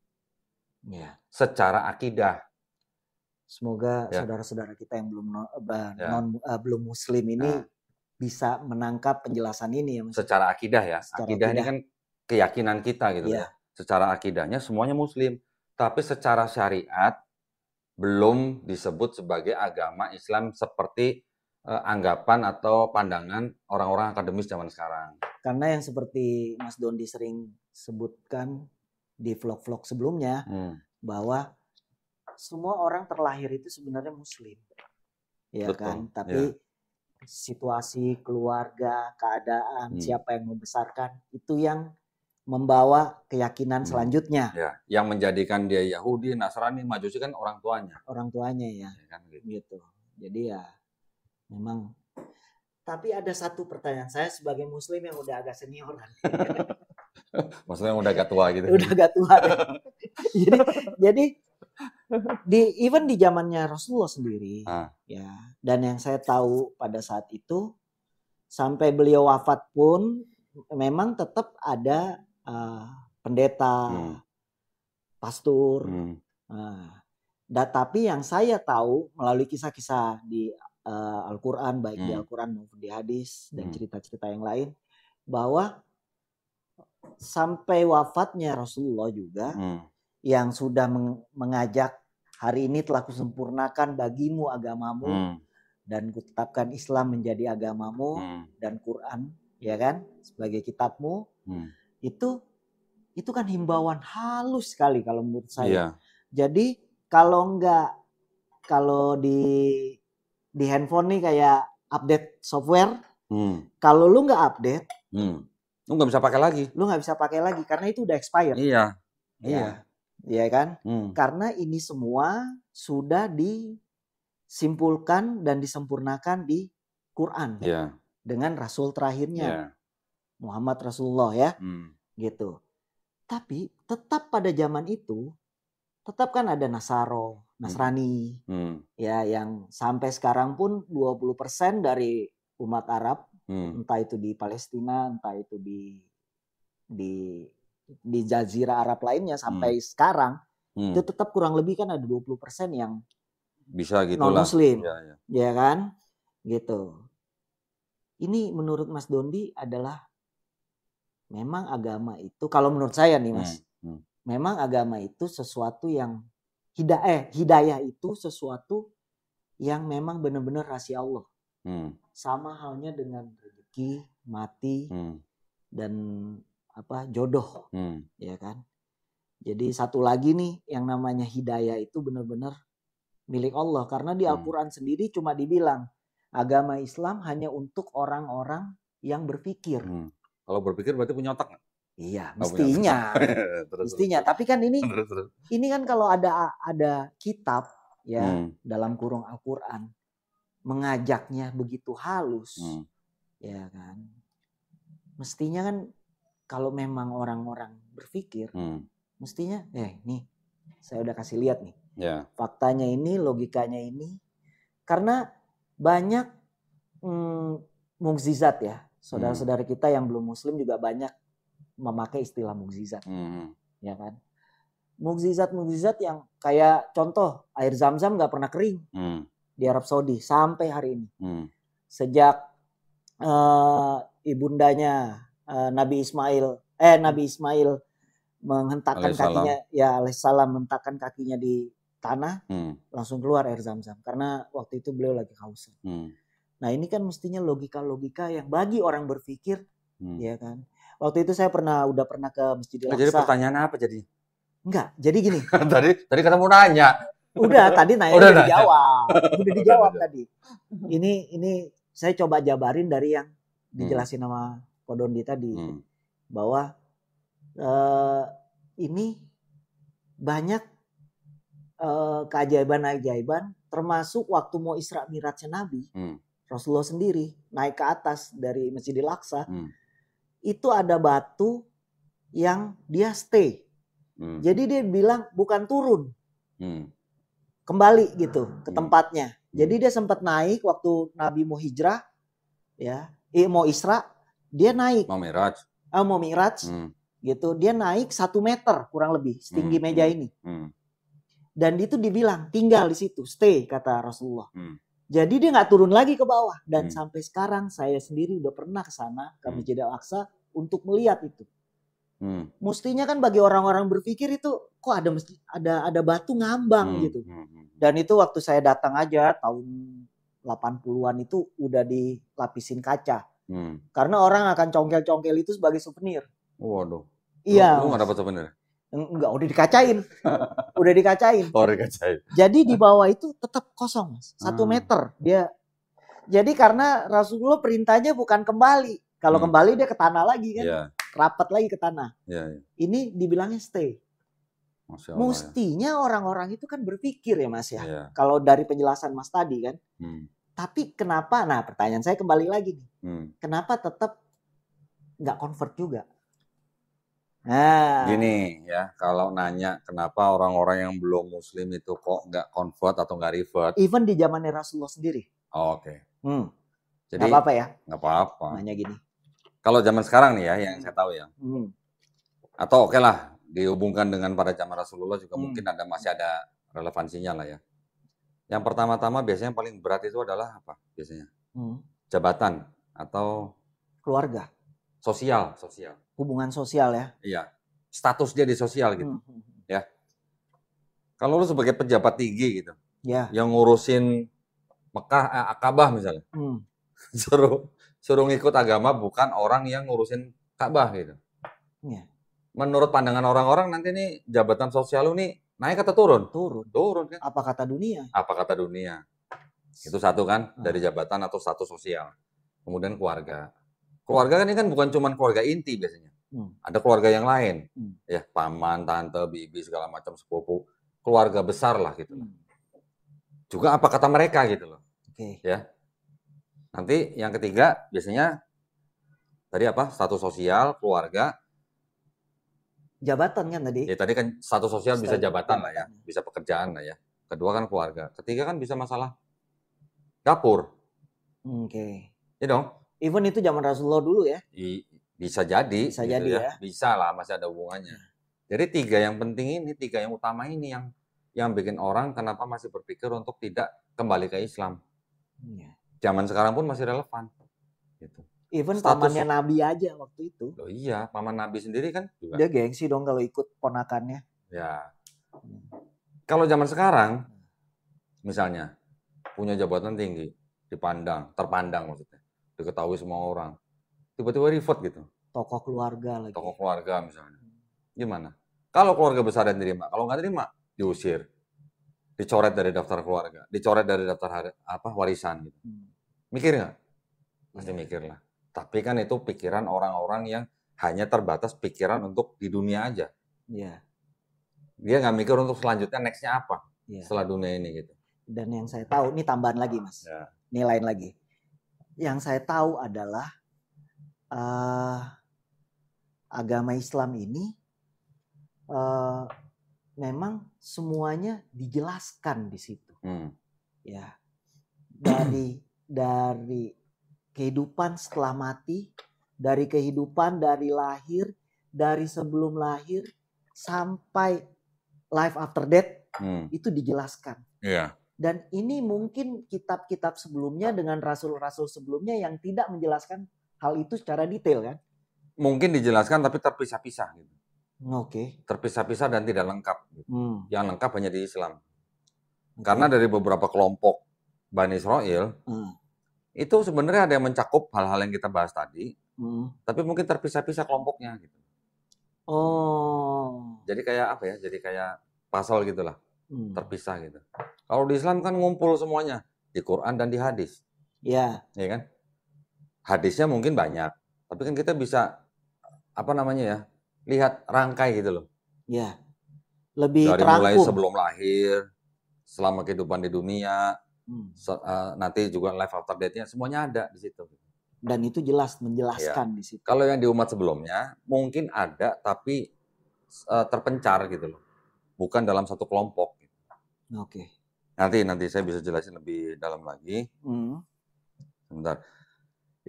Ya. Secara akidah. Semoga saudara ya. saudara-saudara kita yang belum ya. non, ya. uh, belum Muslim ini ya. bisa menangkap penjelasan ini ya. Secara akidah ya. Secara akidah, ini kan keyakinan kita gitu iya. ya. Secara akidahnya semuanya Muslim, tapi secara syariat belum disebut sebagai agama Islam seperti uh, anggapan atau pandangan orang-orang akademis zaman sekarang. Karena yang seperti Mas Dondi sering sebutkan di vlog-vlog sebelumnya hmm. bahwa semua orang terlahir itu sebenarnya muslim. Ya Betul. kan? Ya. Tapi ya. situasi keluarga, keadaan, hmm. siapa yang membesarkan itu yang membawa keyakinan hmm. selanjutnya. Ya, yang menjadikan dia Yahudi, Nasrani, Majusi kan orang tuanya. Orang tuanya ya. ya kan, gitu. gitu. Jadi ya memang tapi ada satu pertanyaan saya sebagai muslim yang udah agak senior kan <laughs> maksudnya udah agak tua gitu udah agak tua deh. <laughs> jadi jadi di even di zamannya Rasulullah sendiri ah. ya dan yang saya tahu pada saat itu sampai beliau wafat pun memang tetap ada uh, pendeta hmm. pastor hmm. Uh, nah, dan tapi yang saya tahu melalui kisah-kisah di uh, Al-Quran baik hmm. di Al-Quran maupun di hadis dan hmm. cerita-cerita yang lain bahwa sampai wafatnya Rasulullah juga hmm. yang sudah mengajak hari ini telah kusempurnakan bagimu agamamu hmm. dan kutetapkan Islam menjadi agamamu hmm. dan Quran ya kan sebagai kitabmu hmm. itu itu kan himbauan halus sekali kalau menurut saya. Yeah. Jadi kalau enggak kalau di di handphone nih kayak update software. Hmm. Kalau lu nggak update, hmm. lu nggak bisa pakai lagi. Lu nggak bisa pakai lagi karena itu udah expired. Iya. Ya. Iya. Iya kan? Hmm. Karena ini semua sudah disimpulkan dan disempurnakan di Quran yeah. dengan Rasul terakhirnya yeah. Muhammad Rasulullah ya, hmm. gitu. Tapi tetap pada zaman itu, tetap kan ada Nasaro, Nasrani. Hmm. hmm. Ya, yang sampai sekarang pun 20% dari umat Arab, hmm. entah itu di Palestina, entah itu di di di jazirah Arab lainnya sampai hmm. sekarang hmm. itu tetap kurang lebih kan ada 20% yang bisa gitu non muslim. Ya, ya. ya kan? Gitu. Ini menurut Mas Dondi adalah memang agama itu kalau menurut saya nih Mas, hmm. Hmm. memang agama itu sesuatu yang hidayah eh, hidayah itu sesuatu yang memang benar-benar rahasia Allah. Hmm. Sama halnya dengan rezeki, mati, hmm. dan apa jodoh, hmm. ya kan? Jadi satu lagi nih yang namanya hidayah itu benar-benar milik Allah karena di hmm. Al-Qur'an hmm. sendiri cuma dibilang agama Islam hanya untuk orang-orang yang berpikir. Hmm. Kalau berpikir berarti punya otak gak? Iya, mestinya. <laughs> Iya, terus, mestinya. Terus. Tapi kan ini <laughs> terus, terus. ini kan kalau ada ada kitab ya hmm. dalam kurung Al-Qur'an mengajaknya begitu halus. Hmm. Ya kan. Mestinya kan kalau memang orang-orang berpikir hmm. mestinya ya eh, nih saya udah kasih lihat nih. Yeah. Faktanya ini, logikanya ini. Karena banyak mm, mukjizat ya. Saudara-saudara hmm. kita yang belum muslim juga banyak memakai istilah mukjizat. Hmm. Ya kan? Mukjizat-mukjizat yang kayak contoh air zam-zam nggak pernah kering hmm. di Arab Saudi sampai hari ini. Hmm. Sejak uh, ibundanya uh, Nabi Ismail eh Nabi Ismail menghentakkan kakinya ya alaihissalam menghentakkan kakinya di tanah hmm. langsung keluar air zam-zam karena waktu itu beliau lagi hausan. Hmm. Nah, ini kan mestinya logika-logika yang bagi orang berpikir hmm. ya kan Waktu itu saya pernah udah pernah ke Masjidil oh, Aqsa. Jadi pertanyaan apa jadi? Enggak, jadi gini. <laughs> tadi tadi kata mau nanya. Udah, tadi nanya udah, udah dijawab. <laughs> Udah dijawab tadi. Ini ini saya coba jabarin dari yang hmm. dijelasin hmm. sama Kodondi tadi hmm. bahwa uh, ini banyak uh, keajaiban-ajaiban termasuk waktu mau Isra Mirajnya Nabi. Hmm. Rasulullah sendiri naik ke atas dari Masjidil Aqsa. Hmm itu ada batu yang dia stay. Hmm. Jadi dia bilang bukan turun. Hmm. Kembali gitu hmm. ke tempatnya. Hmm. Jadi dia sempat naik waktu Nabi mau hijrah ya, eh, mau Isra, dia naik. Mau Miraj. Ah, mau Miraj. Hmm. Gitu, dia naik satu meter kurang lebih setinggi hmm. meja hmm. ini. Hmm. Dan itu dibilang tinggal di situ, stay kata Rasulullah. Hmm. Jadi dia nggak turun lagi ke bawah dan hmm. sampai sekarang saya sendiri udah pernah ke sana ke hmm. Masjid Al Aqsa untuk melihat itu. Hmm. Mestinya kan bagi orang-orang berpikir itu kok ada ada ada batu ngambang hmm. gitu. Hmm, hmm. Dan itu waktu saya datang aja tahun 80-an itu udah dilapisin kaca. Hmm. Karena orang akan congkel-congkel itu sebagai souvenir. Waduh. Iya. Lu, lu gak dapat souvenir? Enggak, udah dikacain. udah dikacain. Oh, dikacain. Jadi di bawah itu tetap kosong, Mas. Satu hmm. meter dia. Jadi karena Rasulullah perintahnya bukan kembali. Kalau hmm. kembali dia ke tanah lagi kan. Yeah. Rapat lagi ke tanah. Yeah, yeah. Ini dibilangnya stay. Allah, ya. Mestinya orang-orang ya. itu kan berpikir ya Mas ya. Yeah. Kalau dari penjelasan Mas tadi kan. Hmm. Tapi kenapa? Nah pertanyaan saya kembali lagi nih. Hmm. Kenapa tetap nggak convert juga? Nah. Gini ya, kalau nanya kenapa orang-orang yang belum muslim itu kok nggak convert atau nggak revert? Even di zaman Rasulullah sendiri. Oh, Oke. Okay. Hmm. Jadi nggak apa-apa ya? Nggak apa-apa. Nanya gini. Kalau zaman sekarang nih ya, yang hmm. saya tahu ya. Hmm. Atau oke okay lah, dihubungkan dengan pada zaman Rasulullah juga hmm. mungkin ada masih ada relevansinya lah ya. Yang pertama-tama biasanya yang paling berat itu adalah apa biasanya? Hmm. Jabatan atau keluarga. Sosial, sosial hubungan sosial ya. Iya. Status dia di sosial gitu. Hmm, hmm, hmm. Ya. Kalau lu sebagai pejabat tinggi gitu. Ya. Yang ngurusin Mekah eh, Akabah misalnya. Hmm. <laughs> suruh suruh ngikut agama bukan orang yang ngurusin Ka'bah gitu. Ya. Menurut pandangan orang-orang nanti nih jabatan sosial lu nih naik atau turun? Turun. Turun kan. Apa kata dunia? Apa kata dunia? Itu satu kan hmm. dari jabatan atau status sosial. Kemudian keluarga. Keluarga kan ini kan bukan cuma keluarga inti biasanya hmm. ada keluarga yang lain, hmm. ya paman, tante, bibi segala macam sepupu, keluarga besar lah gitu. Hmm. Juga apa kata mereka gitu loh. Okay. Ya. Nanti yang ketiga biasanya tadi apa? Status sosial, keluarga, jabatan kan tadi. Ya tadi kan status sosial bisa jabatan lah ya, bisa pekerjaan lah ya. Kedua kan keluarga, ketiga kan bisa masalah dapur. Oke. Okay. Ya dong. Even itu zaman Rasulullah dulu ya. I, bisa jadi. Bisa gitu jadi ya. ya. Bisa lah masih ada hubungannya. Hmm. Jadi tiga yang penting ini, tiga yang utama ini yang yang bikin orang kenapa masih berpikir untuk tidak kembali ke Islam. Ya. Zaman sekarang pun masih relevan. Gitu. Even Status pamannya Nabi aja waktu itu. Loh iya, paman Nabi sendiri kan juga. Dia gengsi dong kalau ikut ponakannya. Ya. Hmm. Kalau zaman sekarang, misalnya punya jabatan tinggi, dipandang, terpandang maksudnya, diketahui semua orang tiba-tiba revert gitu. Tokoh keluarga lagi. Tokoh keluarga misalnya. Gimana? Kalau keluarga besar yang terima, kalau nggak terima, diusir, dicoret dari daftar keluarga, dicoret dari daftar apa warisan gitu. Hmm. Mikir nggak? Pasti iya. mikir lah. Tapi kan itu pikiran orang-orang yang hanya terbatas pikiran untuk di dunia aja. Iya. Dia nggak mikir untuk selanjutnya nextnya apa ya. setelah dunia ini gitu. Dan yang saya tahu, ini tambahan lagi mas, ya. ini lagi. Yang saya tahu adalah uh, agama Islam ini uh, memang semuanya dijelaskan di situ. Hmm. Ya. Dari dari kehidupan setelah mati, dari kehidupan dari lahir, dari sebelum lahir sampai life after death hmm. itu dijelaskan. Yeah. Dan ini mungkin kitab-kitab sebelumnya dengan rasul-rasul sebelumnya yang tidak menjelaskan hal itu secara detail kan? Mungkin dijelaskan tapi terpisah-pisah gitu. Oke. Okay. Terpisah-pisah dan tidak lengkap. Gitu. Hmm. Yang lengkap hanya di Islam. Okay. Karena dari beberapa kelompok Bani Israel hmm. itu sebenarnya ada yang mencakup hal-hal yang kita bahas tadi, hmm. tapi mungkin terpisah-pisah kelompoknya gitu. Oh. Jadi kayak apa ya? Jadi kayak pasal gitulah, hmm. terpisah gitu. Kalau di Islam kan ngumpul semuanya di Quran dan di hadis. Iya. Yeah. Iya kan? hadisnya mungkin banyak, tapi kan kita bisa apa namanya ya lihat rangkai gitu loh. Ya, lebih dari terangkum. mulai sebelum lahir, selama kehidupan di dunia, hmm. se uh, nanti juga life after death-nya semuanya ada di situ. Dan itu jelas menjelaskan ya. di situ. Kalau yang di umat sebelumnya mungkin ada tapi uh, terpencar gitu loh, bukan dalam satu kelompok. Oke. Okay. Nanti nanti saya bisa jelasin lebih dalam lagi. Hmm. Sebentar.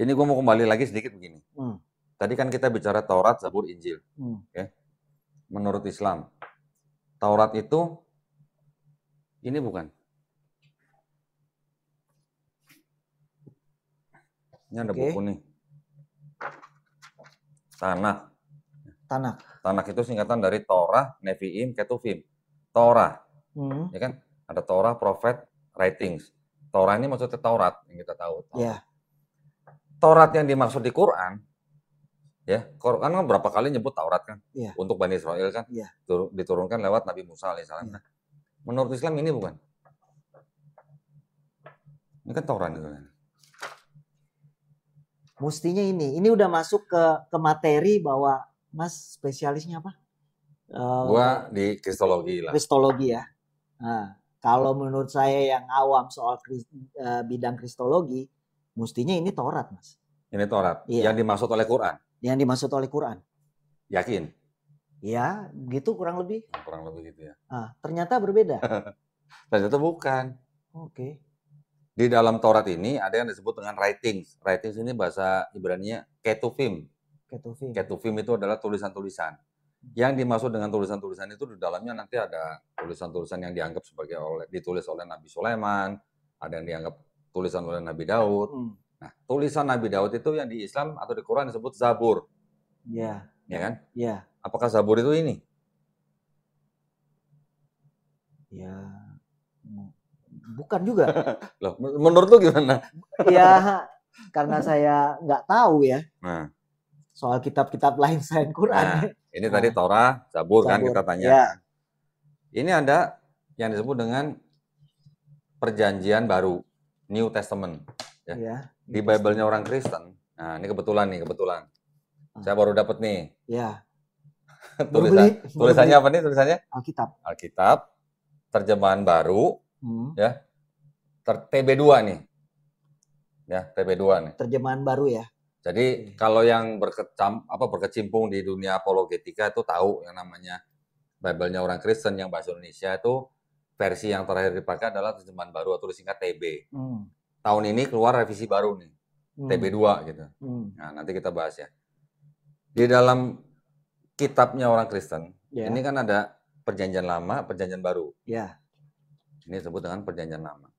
Ini gue mau kembali lagi sedikit begini. Hmm. Tadi kan kita bicara Taurat, Zabur, Injil. Hmm. Ya. Menurut Islam, Taurat itu ini bukan. Ini ada okay. buku nih. Tanah. Tanah. Tanah itu singkatan dari Torah, Nevi'im, Ketuvim. Torah. Hmm. Ya kan? Ada Torah, Prophet, Writings. Torah ini maksudnya Taurat yang kita tahu. Iya. Yeah. Taurat yang dimaksud di Quran, ya Quran kan berapa kali nyebut Taurat kan ya. untuk Bani Israel kan ya. diturunkan lewat Nabi Musa alaihissalam. Ya. Nah, menurut Islam ini bukan. Ini kan Taurat itu kan? Mestinya ini, ini udah masuk ke ke materi bahwa Mas spesialisnya apa? Uh, di kristologi lah. Kristologi ya. Nah, kalau menurut saya yang awam soal kri, uh, eh, bidang kristologi, Mestinya ini Taurat, Mas. Ini Taurat iya. yang dimaksud oleh Quran. Yang dimaksud oleh Quran. Yakin? Ya, gitu kurang lebih. Oh, kurang lebih gitu ya. Ah, ternyata berbeda. <laughs> ternyata bukan. Oke. Di dalam Taurat ini ada yang disebut dengan writings. Writings ini bahasa Ibrani-nya ketuvim. Ketuvim. Ketuvim itu adalah tulisan-tulisan. Hmm. Yang dimaksud dengan tulisan-tulisan itu di dalamnya nanti ada tulisan-tulisan yang dianggap sebagai oleh ditulis oleh Nabi Sulaiman, ada yang dianggap tulisan oleh Nabi Daud. Hmm. Nah, tulisan Nabi Daud itu yang di Islam atau di Quran disebut Zabur. Iya. Ya kan? Iya. Apakah Zabur itu ini? Ya, bukan juga. <laughs> Loh, menurut lu gimana? Iya. karena saya nggak tahu ya. Nah. Soal kitab-kitab lain selain Quran. Nah, ini nah. tadi Torah, Zabur, kan Zabur kan kita tanya. Ya. Ini ada yang disebut dengan perjanjian baru. New Testament. Ya. Ya, Di Bible-nya orang Kristen. Nah, ini kebetulan nih, kebetulan. Hmm. Saya baru dapat nih. Ya. <laughs> Tulisan, beli, tulisannya beli. apa nih tulisannya? Alkitab. Alkitab. Terjemahan baru. Hmm. Ya. Ter TB2 nih. Ya, TB2 nih. Terjemahan baru ya. Jadi hmm. kalau yang berkecam apa berkecimpung di dunia apologetika itu tahu yang namanya Bible-nya orang Kristen yang bahasa Indonesia itu versi yang terakhir dipakai adalah terjemahan baru atau disingkat TB. Hmm. Tahun ini keluar revisi baru nih, hmm. TB2 gitu. Hmm. Nah, nanti kita bahas ya. Di dalam kitabnya orang Kristen, yeah. ini kan ada perjanjian lama, perjanjian baru. Ya. Yeah. Ini disebut dengan perjanjian lama.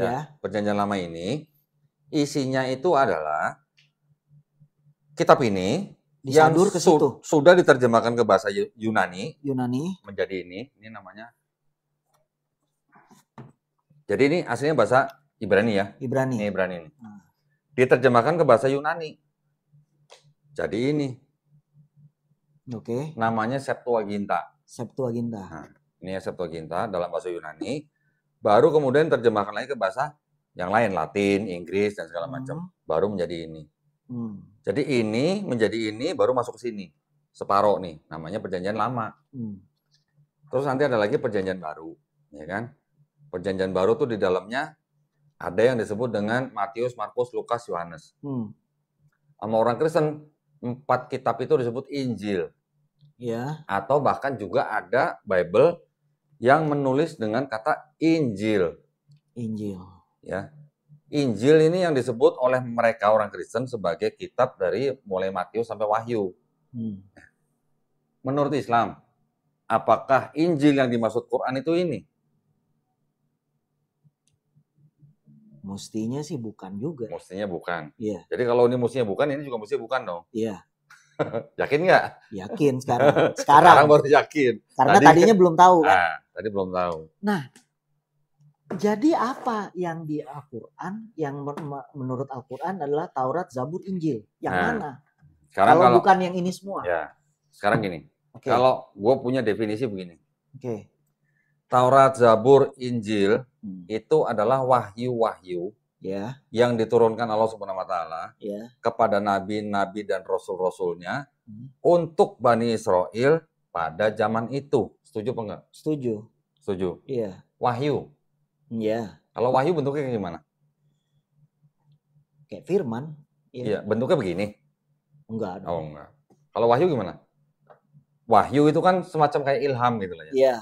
Nah, ya, yeah. perjanjian lama ini isinya itu adalah kitab ini disadur ke situ. Su sudah diterjemahkan ke bahasa Yunani. Yunani. Menjadi ini, ini namanya. Jadi ini aslinya bahasa Ibrani ya. Ibrani. Ini Ibrani ini. Hmm. Diterjemahkan ke bahasa Yunani. Jadi ini. Oke. Okay. Namanya Septuaginta. Septuaginta. Nah, ini ya Septuaginta dalam bahasa Yunani. Baru kemudian terjemahkan lagi ke bahasa yang lain, Latin, Inggris dan segala hmm. macam. Hmm. Baru menjadi ini. Hmm. Jadi ini menjadi ini baru masuk ke sini. Separoh nih, namanya perjanjian lama. Hmm. Terus nanti ada lagi perjanjian baru, ya kan? Perjanjian baru tuh di dalamnya ada yang disebut dengan Matius, Markus, Lukas, Yohanes. Hmm. Sama orang Kristen, empat kitab itu disebut Injil. Ya. Atau bahkan juga ada Bible yang menulis dengan kata Injil. Injil. Ya. Injil ini yang disebut oleh mereka orang Kristen sebagai kitab dari mulai Matius sampai Wahyu. Hmm. Menurut Islam, apakah Injil yang dimaksud Quran itu ini? Mestinya sih bukan juga. Mestinya bukan. Iya. Jadi kalau ini mestinya bukan, ini juga mestinya bukan dong. Iya. <laughs> yakin nggak? Yakin sekarang. <laughs> Sekarang. sekarang baru yakin. Karena tadi, tadinya kan- belum tahu kan. Nah, tadi belum tahu. Nah, jadi apa yang di Al-Qur'an yang menurut Al-Qur'an adalah Taurat, Zabur, Injil? Yang nah, mana? Sekarang kalau, kalau bukan yang ini semua. Ya. Sekarang gini. Okay. Kalau gue punya definisi begini. Oke. Okay. Taurat, Zabur, Injil hmm. itu adalah wahyu-wahyu yeah. yang diturunkan Allah Subhanahu wa taala ya. kepada nabi-nabi dan rasul-rasulnya hmm. untuk Bani Israel pada zaman itu. Setuju apa enggak? Setuju. Setuju. Iya. Wahyu. Iya. Kalau wahyu bentuknya kayak gimana? Kayak firman. Iya, ya, bentuknya begini. Enggak. Dong. Oh, enggak. Kalau wahyu gimana? Wahyu itu kan semacam kayak ilham gitu lah ya. Iya.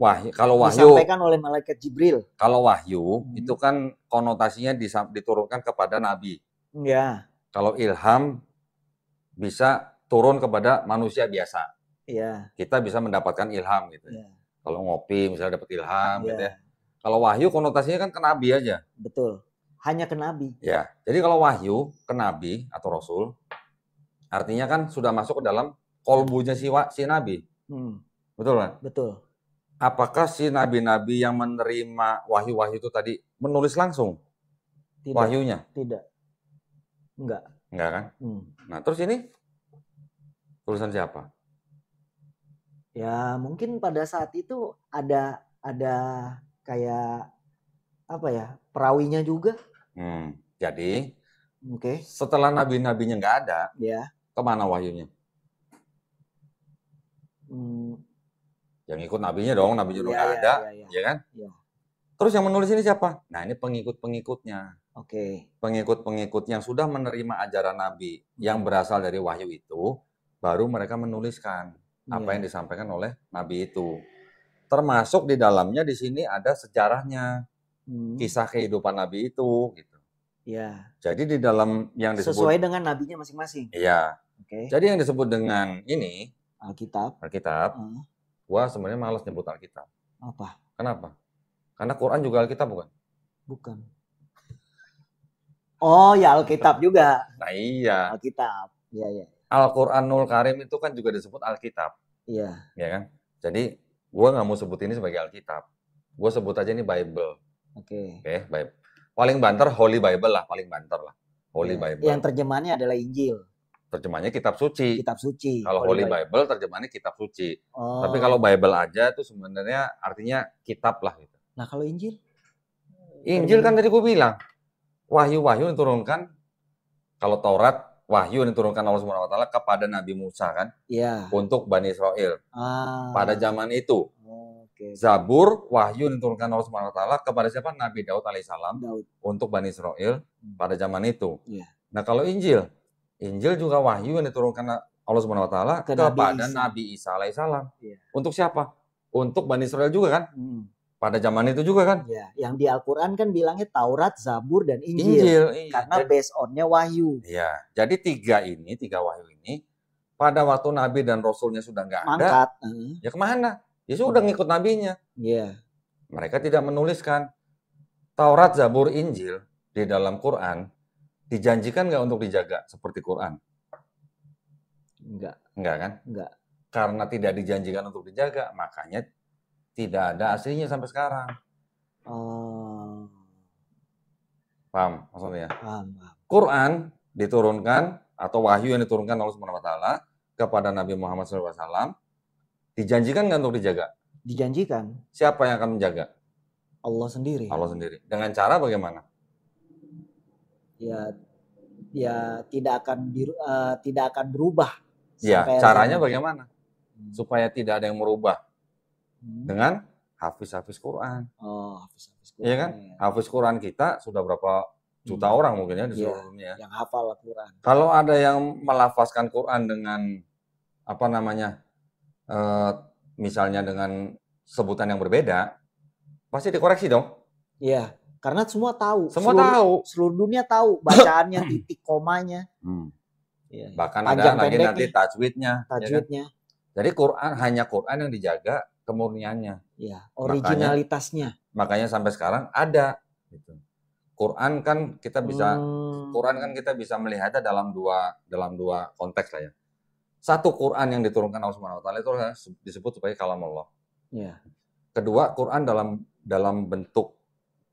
Wahyu kalau wahyu disampaikan oleh malaikat Jibril. Kalau wahyu hmm. itu kan konotasinya diturunkan kepada nabi. Iya. Kalau ilham bisa turun kepada manusia biasa. Iya. Kita bisa mendapatkan ilham gitu. Ya. Iya. Kalau ngopi misalnya dapat ilham ya. gitu ya iya. Kalau wahyu konotasinya kan ke nabi aja. Betul. Hanya ke nabi. Ya. Jadi kalau wahyu ke nabi atau rasul artinya kan sudah masuk ke dalam kolbunya si, si nabi. Hmm. Betul kan? Betul. Apakah si nabi-nabi yang menerima wahyu-wahyu itu tadi menulis langsung Tidak. wahyunya? Tidak. Enggak. Enggak kan? Hmm. Nah, terus ini tulisan siapa? Ya, mungkin pada saat itu ada ada kayak apa ya perawinya juga. Hmm. Jadi, oke. Okay. Setelah nabi-nabinya nggak ada, ya. Yeah. Kemana wahyunya? Hmm. Yang ikut nabinya dong, nabi juga ya, nggak ya, ada, ya, yeah. ya iya kan? Yeah. Terus yang menulis ini siapa? Nah ini pengikut-pengikutnya. Oke. Okay. Pengikut-pengikut yang sudah menerima ajaran Nabi yang hmm. berasal dari wahyu itu, baru mereka menuliskan apa iya. yang disampaikan oleh Nabi itu. Termasuk di dalamnya di sini ada sejarahnya. Hmm. Kisah kehidupan Nabi itu gitu. Ya. Jadi di dalam yang disebut sesuai dengan nabinya masing-masing. Iya. Oke. Okay. Jadi yang disebut dengan ini Alkitab. Alkitab. Hmm. Gua sebenarnya malas nyebut Alkitab. Apa? Kenapa? Karena Quran juga Alkitab bukan? Bukan. Oh ya Alkitab juga. Nah iya. Alkitab. Iya iya. Al-Qur'anul Karim itu kan juga disebut Alkitab. Iya. Iya kan? Jadi Gue nggak mau sebut ini sebagai Alkitab. Gue sebut aja ini Bible. Oke. Okay. Oke, okay, Bible. Paling banter Holy Bible lah, paling banter lah. Holy yeah. Bible. Yang terjemahannya adalah Injil. Terjemahannya kitab suci. Kitab suci. Kalau Holy, Holy Bible, Bible terjemahannya kitab suci. Oh. Tapi kalau Bible aja itu sebenarnya artinya kitab lah gitu. Nah, kalau Injil? Injil kan tadi gue bilang wahyu-wahyu diturunkan kalau Taurat wahyu yang diturunkan Allah Subhanahu wa taala kepada Nabi Musa kan? Iya. Untuk Bani Israel. Ah. Pada zaman itu. Oke. okay. Zabur wahyu yang diturunkan Allah Subhanahu wa taala kepada siapa? Nabi Daud alaihissalam Daud. untuk Bani Israel hmm. pada zaman itu. Iya. Nah, kalau Injil, Injil juga wahyu yang diturunkan Allah Subhanahu wa taala kepada Nabi Isa, Nabi Isa alaihissalam. Iya. Untuk siapa? Untuk Bani Israel juga kan? Hmm pada zaman itu juga kan? Ya, yang di Al-Qur'an kan bilangnya Taurat, Zabur dan Injil. Injil iya. Karena jadi, based on-nya wahyu. Iya. Jadi tiga ini, tiga wahyu ini pada waktu nabi dan rasulnya sudah nggak ada. Mangkat. Eh. Ya kemana? Ya sudah ngikut nabinya. Iya. Mereka tidak menuliskan Taurat, Zabur, Injil di dalam Quran dijanjikan nggak untuk dijaga seperti Quran? Nggak. Nggak kan? Nggak. Karena tidak dijanjikan untuk dijaga, makanya tidak ada aslinya sampai sekarang. Oh. Paham maksudnya? Paham, Quran diturunkan atau wahyu yang diturunkan Allah Subhanahu wa taala kepada Nabi Muhammad SAW dijanjikan nggak untuk dijaga? Dijanjikan. Siapa yang akan menjaga? Allah sendiri. Allah sendiri. Dengan cara bagaimana? Ya, ya tidak akan uh, tidak akan berubah. Ya, caranya bagaimana? Supaya tidak ada yang merubah Hmm. dengan hafiz-hafiz Quran. Oh, hafiz-hafiz Quran. Iya kan? Ya. Hafiz Quran kita sudah berapa juta hmm. orang mungkin ya di iya, seluruh dunia. Yang hafal Quran. Kalau ada yang melafazkan Quran dengan apa namanya? Eh, misalnya dengan sebutan yang berbeda, pasti dikoreksi dong. Iya, karena semua tahu. Semua seluruh, tahu. Seluruh dunia tahu bacaannya, <coughs> titik komanya. Hmm. Ya, Bahkan ada lagi nanti tajwidnya. Tajwidnya. Ya kan? Jadi Quran hanya Quran yang dijaga kemurniannya. Ya, originalitasnya. Makanya, makanya sampai sekarang ada gitu. Quran kan kita bisa hmm. Quran kan kita bisa melihatnya dalam dua dalam dua konteks lah ya. Satu Quran yang diturunkan Allah Subhanahu wa itu disebut sebagai kalam Allah. Ya. Kedua, Quran dalam dalam bentuk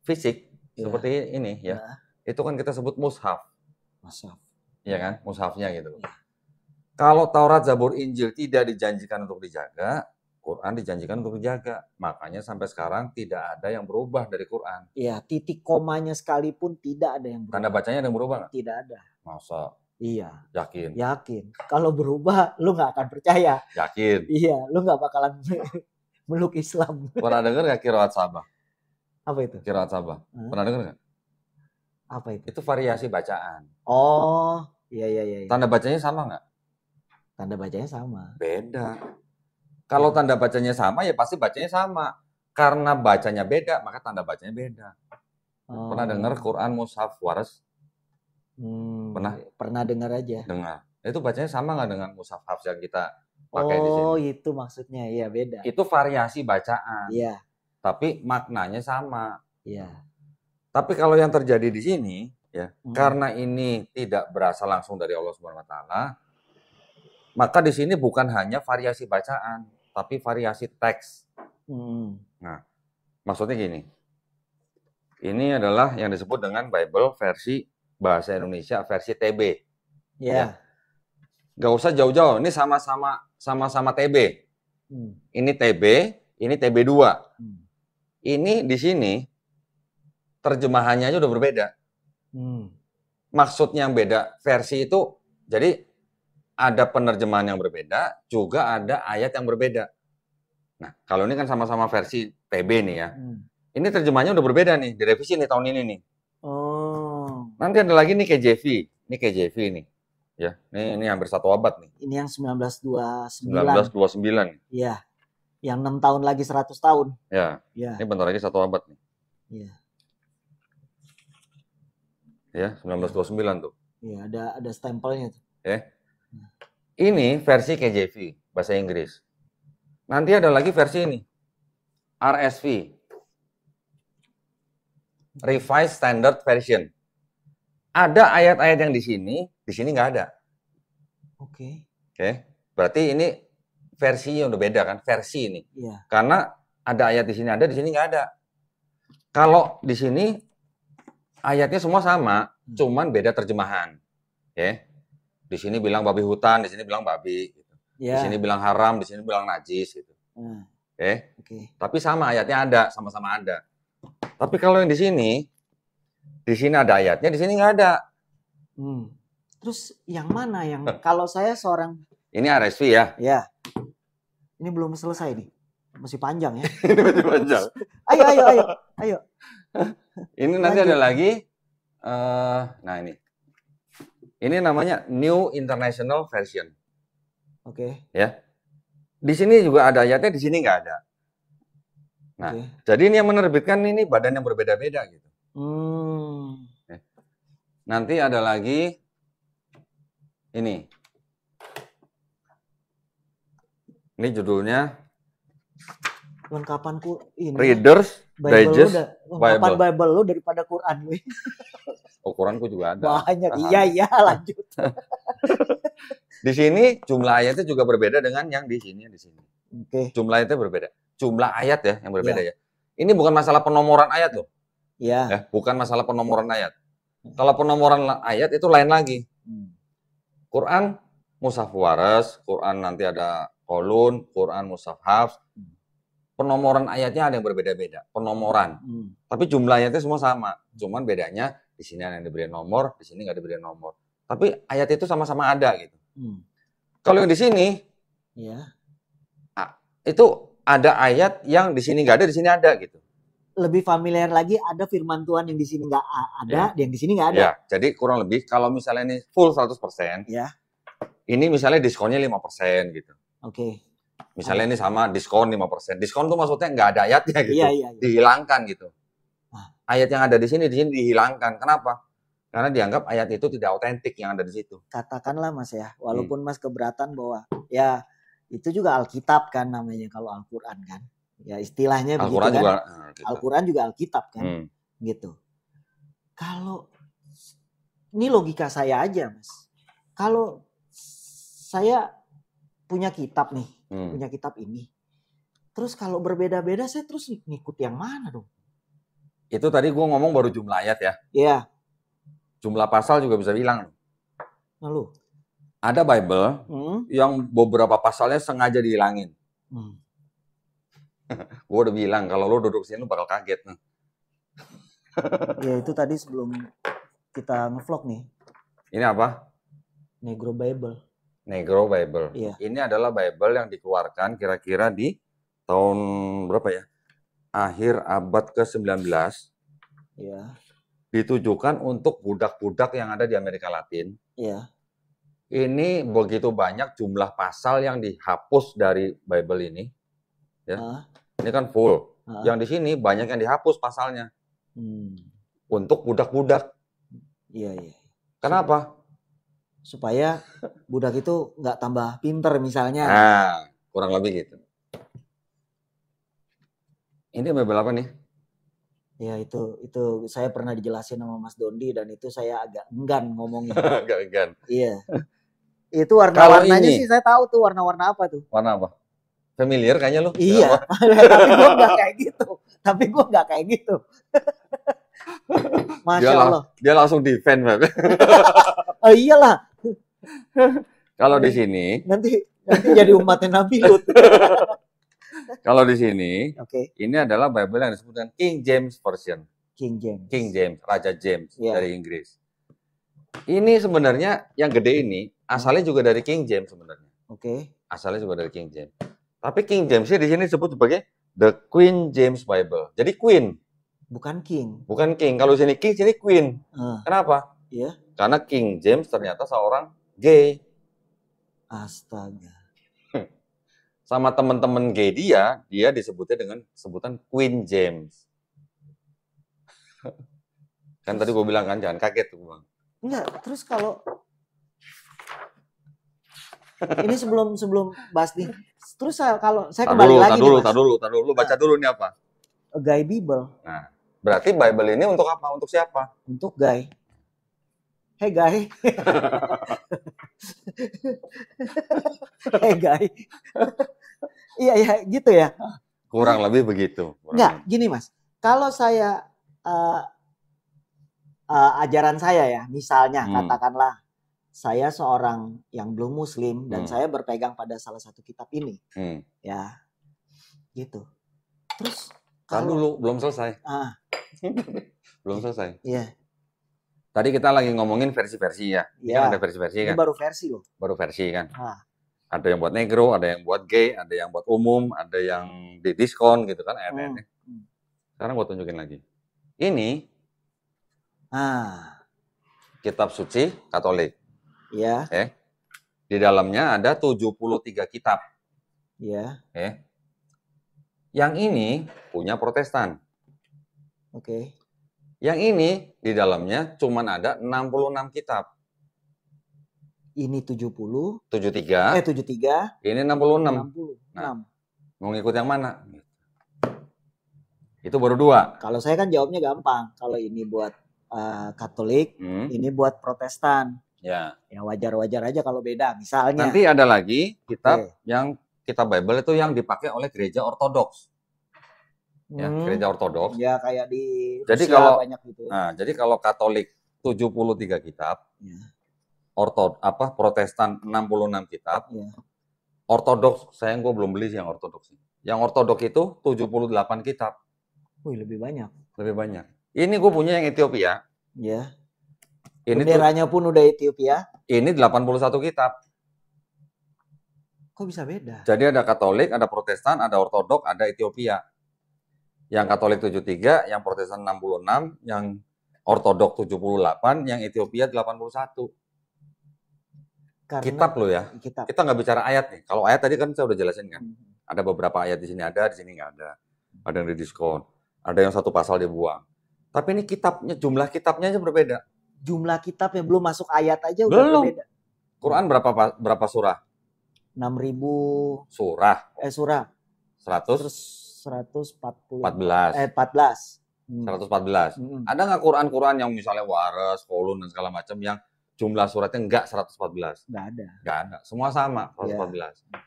fisik ya. seperti ini ya. ya. Itu kan kita sebut mushaf. Mushaf. Iya kan? Mushafnya gitu. Ya. Kalau Taurat, Zabur, Injil tidak dijanjikan untuk dijaga, Quran dijanjikan untuk dijaga. Makanya sampai sekarang tidak ada yang berubah dari Quran. Iya, titik komanya sekalipun tidak ada yang berubah. Tanda bacanya ada yang berubah nggak? Tidak ada. Masa? Iya. Yakin? Yakin. Kalau berubah, lu nggak akan percaya. Yakin? Iya, lu nggak bakalan <laughs> meluk Islam. Pernah dengar nggak kiraat sabah? Apa itu? Kiraat sabah. Hmm? Pernah dengar nggak? Apa itu? Itu variasi bacaan. Oh, iya, iya iya iya. Tanda bacanya sama nggak? Tanda bacanya sama. Beda. Kalau iya. tanda bacanya sama ya pasti bacanya sama. Karena bacanya beda, maka tanda bacanya beda. Hmm. Pernah oh. dengar Quran Mushaf Waras? Hmm, pernah? Pernah dengar aja. Dengar. Itu bacanya sama nggak dengan Mushaf yang kita pakai oh, di sini? Oh, itu maksudnya. Iya, beda. Itu variasi bacaan. Iya. Tapi maknanya sama. Iya. Tapi kalau yang terjadi di sini, ya, hmm. karena ini tidak berasal langsung dari Allah Subhanahu wa taala, maka di sini bukan hanya variasi bacaan, tapi variasi teks. Hmm. Nah, maksudnya gini. Ini adalah yang disebut dengan Bible versi bahasa Indonesia versi TB. Yeah. Ya. ya. Gak usah jauh-jauh. Ini sama-sama sama-sama TB. Hmm. Ini TB, ini TB 2 hmm. Ini di sini terjemahannya aja udah berbeda. Hmm. Maksudnya yang beda versi itu jadi ada penerjemahan yang berbeda, juga ada ayat yang berbeda. Nah, kalau ini kan sama-sama versi PB nih ya. Hmm. Ini terjemahannya udah berbeda nih, direvisi nih tahun ini nih. Oh. Nanti ada lagi nih KJV, ini KJV nih. Ya, ini ini hampir satu abad nih. Ini yang 1929. 1929. Iya. Yang enam tahun lagi 100 tahun. Ya, iya. ya. Ini bentar lagi satu abad nih. Iya. Ya, 1929 tuh. Iya, ada ada stempelnya tuh. Ya. Ini versi KJV, bahasa Inggris. Nanti ada lagi versi ini. RSV. Revised Standard Version. Ada ayat-ayat yang di sini, di sini nggak ada. Oke. Okay. Oke. Okay. Berarti ini versinya udah beda kan, versi ini. Iya. Karena ada ayat di sini ada, di sini nggak ada. Kalau di sini ayatnya semua sama, hmm. cuman beda terjemahan. Ya. Okay di sini bilang babi hutan, di sini bilang babi, gitu. ya. di sini bilang haram, di sini bilang najis, gitu. Hmm. Oke. Okay? Tapi sama ayatnya ada, sama-sama ada. Tapi kalau yang di sini, di sini ada ayatnya, di sini nggak ada. Hmm. Terus yang mana yang kalau saya seorang ini RSV ya? Ya. Ini belum selesai nih. Masih panjang ya. <laughs> ini masih panjang. ayo ayo ayo. Ayo. ini nanti Lagi. ada lagi uh, nah ini. Ini namanya New International Version. Oke. Okay. Ya. Di sini juga ada ayatnya, di sini nggak ada. Nah, okay. jadi ini yang menerbitkan ini badan yang berbeda-beda gitu. Hmm. Ya. Nanti ada lagi ini. Ini judulnya Lengkapan ku ini. Readers, Bible Digest, lu lengkapan Bible. Bible lu daripada Quran oh, Quran ku juga ada. Banyak. Aha. Iya, iya, lanjut. <laughs> di sini jumlah ayatnya juga berbeda dengan yang di sini di sini. Oke. Okay. Jumlah ayatnya berbeda. Jumlah ayat ya yang berbeda ya. ya. Ini bukan masalah penomoran ayat loh. Iya. Ya, bukan masalah penomoran ayat. Kalau penomoran ayat itu lain lagi. Quran Musaf Waras, Quran nanti ada kolun, Quran Musaf Hafs, penomoran ayatnya ada yang berbeda-beda, penomoran. Hmm. Tapi jumlah ayatnya semua sama, cuman bedanya di sini ada yang diberi nomor, di sini nggak diberi nomor. Tapi ayat itu sama-sama ada gitu. Hmm. Kalau yang di sini, ya. itu ada ayat yang di sini nggak ada, di sini ada gitu. Lebih familiar lagi ada firman Tuhan yang di sini nggak ada, ya. yang di sini nggak ada. Ya, jadi kurang lebih kalau misalnya ini full 100%, ya. ini misalnya diskonnya 5% gitu. Oke. Misalnya iya. ini sama diskon 5%. Diskon tuh maksudnya nggak ada ayatnya iya, gitu. Iya, iya, iya. Dihilangkan gitu. Nah. Ayat yang ada di sini di sini dihilangkan. Kenapa? Karena dianggap ayat itu tidak otentik yang ada di situ. Katakanlah Mas ya, hmm. walaupun Mas keberatan bahwa ya itu juga Alkitab kan namanya kalau alquran kan. Ya istilahnya Al -Quran begitu juga, kan. Ah, gitu. Al-Qur'an juga Alkitab kan. Hmm. Gitu. Kalau ini logika saya aja, Mas. Kalau saya punya kitab nih hmm. punya kitab ini. Terus kalau berbeda-beda saya terus ngikut yang mana dong? Itu tadi gue ngomong baru jumlah ayat ya. Iya. Jumlah pasal juga bisa bilang. Lalu? Nah, Ada Bible hmm? yang beberapa pasalnya sengaja dihilangin. Hmm. <laughs> gue udah bilang kalau lo duduk sini lo bakal kaget. Hmm. <laughs> ya itu tadi sebelum kita ngevlog nih. Ini apa? Negro Bible. Negro Bible. Iya. Ini adalah Bible yang dikeluarkan kira-kira di tahun berapa ya? Akhir abad ke-19. Iya. Ditujukan untuk budak-budak yang ada di Amerika Latin. Iya. Ini begitu banyak jumlah pasal yang dihapus dari Bible ini. Ya. Ah. Ini kan full. Ah. Yang di sini banyak yang dihapus pasalnya. Hmm. Untuk budak-budak. Iya, iya. Kenapa? supaya budak itu nggak tambah pinter misalnya. Nah, kurang lebih gitu. Ini berapa nih? Ya itu itu saya pernah dijelasin sama Mas Dondi dan itu saya agak enggan ngomongnya. <laughs> agak enggan. Iya. Itu warna-warnanya sih saya tahu tuh warna-warna apa tuh. Warna apa? Familiar kayaknya lu. Iya. <laughs> Tapi gua nggak kayak gitu. Tapi gua nggak kayak gitu. <laughs> Masya dia Allah. dia langsung defend, Bang. oh, iyalah, kalau di sini nanti nanti jadi umatnya Nabi Lut. <laughs> Kalau di sini, okay. ini adalah Bible yang disebutkan King James Version. King James. King James, Raja James yeah. dari Inggris. Ini sebenarnya yang gede ini asalnya juga dari King James sebenarnya. Oke. Okay. Asalnya juga dari King James. Tapi King James di sini disebut sebagai The Queen James Bible. Jadi Queen. Bukan King. Bukan King. Kalau sini King, sini Queen. Uh, Kenapa? Iya. Yeah. Karena King James ternyata seorang gay. Astaga. <laughs> Sama teman-teman gay dia, dia disebutnya dengan sebutan Queen James. <laughs> kan terus, tadi gue bilang kan jangan kaget tuh bang. Enggak, terus kalau ini sebelum sebelum bahas nih. Terus saya, kalau saya kembali dulu, lagi. Dulu, nih, dulu, dulu, lu baca nah. dulu ini apa? A guy Bible. Nah, berarti Bible ini untuk apa? Untuk siapa? Untuk guy hey guy <laughs> hey guy iya iya gitu ya kurang lebih begitu kurang nggak gini mas kalau saya uh, uh, ajaran saya ya misalnya hmm. katakanlah saya seorang yang belum muslim dan hmm. saya berpegang pada salah satu kitab ini hmm. ya gitu terus kalau, kan dulu belum selesai ah. <laughs> belum selesai iya Tadi kita lagi ngomongin versi-versi ya. Iya. ya. ada versi-versi kan. Ini baru versi loh. Baru versi kan. Nah. Ada yang buat negro, ada yang buat gay, ada yang buat umum, ada yang di diskon gitu kan airnya. Hmm. Sekarang gue tunjukin lagi. Ini ah kitab suci Katolik. Iya. Eh. Di dalamnya ada 73 kitab. Iya. Eh. Yang ini punya Protestan. Oke. Yang ini di dalamnya cuma ada 66 kitab. Ini 70. 73. Eh 73. Ini 66. 66. Nah, mau ngikut yang mana? Itu baru dua. Kalau saya kan jawabnya gampang. Kalau ini buat uh, Katolik, hmm. ini buat Protestan. Ya. Ya wajar-wajar aja kalau beda. Misalnya. Nanti ada lagi kitab okay. yang kitab Bible itu yang dipakai oleh gereja Ortodoks ya hmm. gereja ortodoks. Ya kayak di Jadi kalau banyak gitu. Nah, jadi kalau Katolik 73 kitab, ya. ortod apa Protestan 66 kitab. Ya. Ortodoks saya gue belum beli sih yang ortodoks. Yang ortodoks itu 78 kitab. Wih, lebih banyak. Lebih banyak. Ini gue punya yang Ethiopia. Ya. Ini benderanya tuh, pun udah Ethiopia. Ini 81 kitab. Kok bisa beda? Jadi ada Katolik, ada Protestan, ada Ortodok, ada Ethiopia yang Katolik 73, yang Protestan 66, yang Ortodok 78, yang Ethiopia 81. Karena, kitab loh ya. Kitab. Kita nggak bicara ayat nih. Kalau ayat tadi kan saya udah jelasin kan. Hmm. Ada beberapa ayat di sini ada, di sini nggak ada. Ada yang didiskon, ada yang satu pasal dibuang. Tapi ini kitabnya, jumlah kitabnya aja berbeda. Jumlah kitab yang belum masuk ayat aja udah belum. berbeda. Quran berapa berapa surah? 6000 surah. Eh surah. 100 140 14 eh 14. Hmm. 114. Hmm. Ada nggak Quran-Quran yang misalnya waras, kolun dan segala macam yang jumlah suratnya enggak 114? Enggak ada. Enggak ada. Semua sama 114. Ya.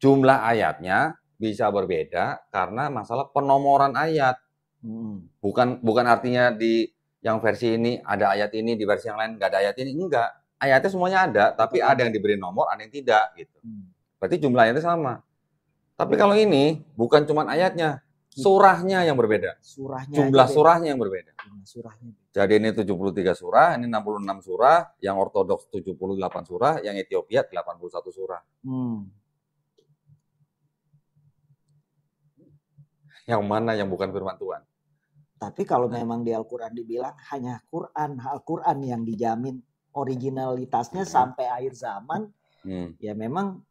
Jumlah ayatnya bisa berbeda karena masalah penomoran ayat. Hmm. Bukan bukan artinya di yang versi ini ada ayat ini, di versi yang lain nggak ada ayat ini. Enggak. Ayatnya semuanya ada, tapi ada yang diberi nomor, ada yang tidak gitu. Hmm. Berarti jumlahnya itu sama. Tapi kalau ini bukan cuma ayatnya, hmm. surahnya yang berbeda. Surahnya Jumlah surahnya yang berbeda. Surahnya. Jadi ini 73 surah, ini 66 surah, yang ortodoks 78 surah, yang Ethiopia 81 surah. Hmm. Yang mana yang bukan firman Tuhan? Tapi kalau nah. memang di Al-Quran dibilang hanya Quran, Al-Quran yang dijamin originalitasnya hmm. sampai akhir zaman, hmm. ya memang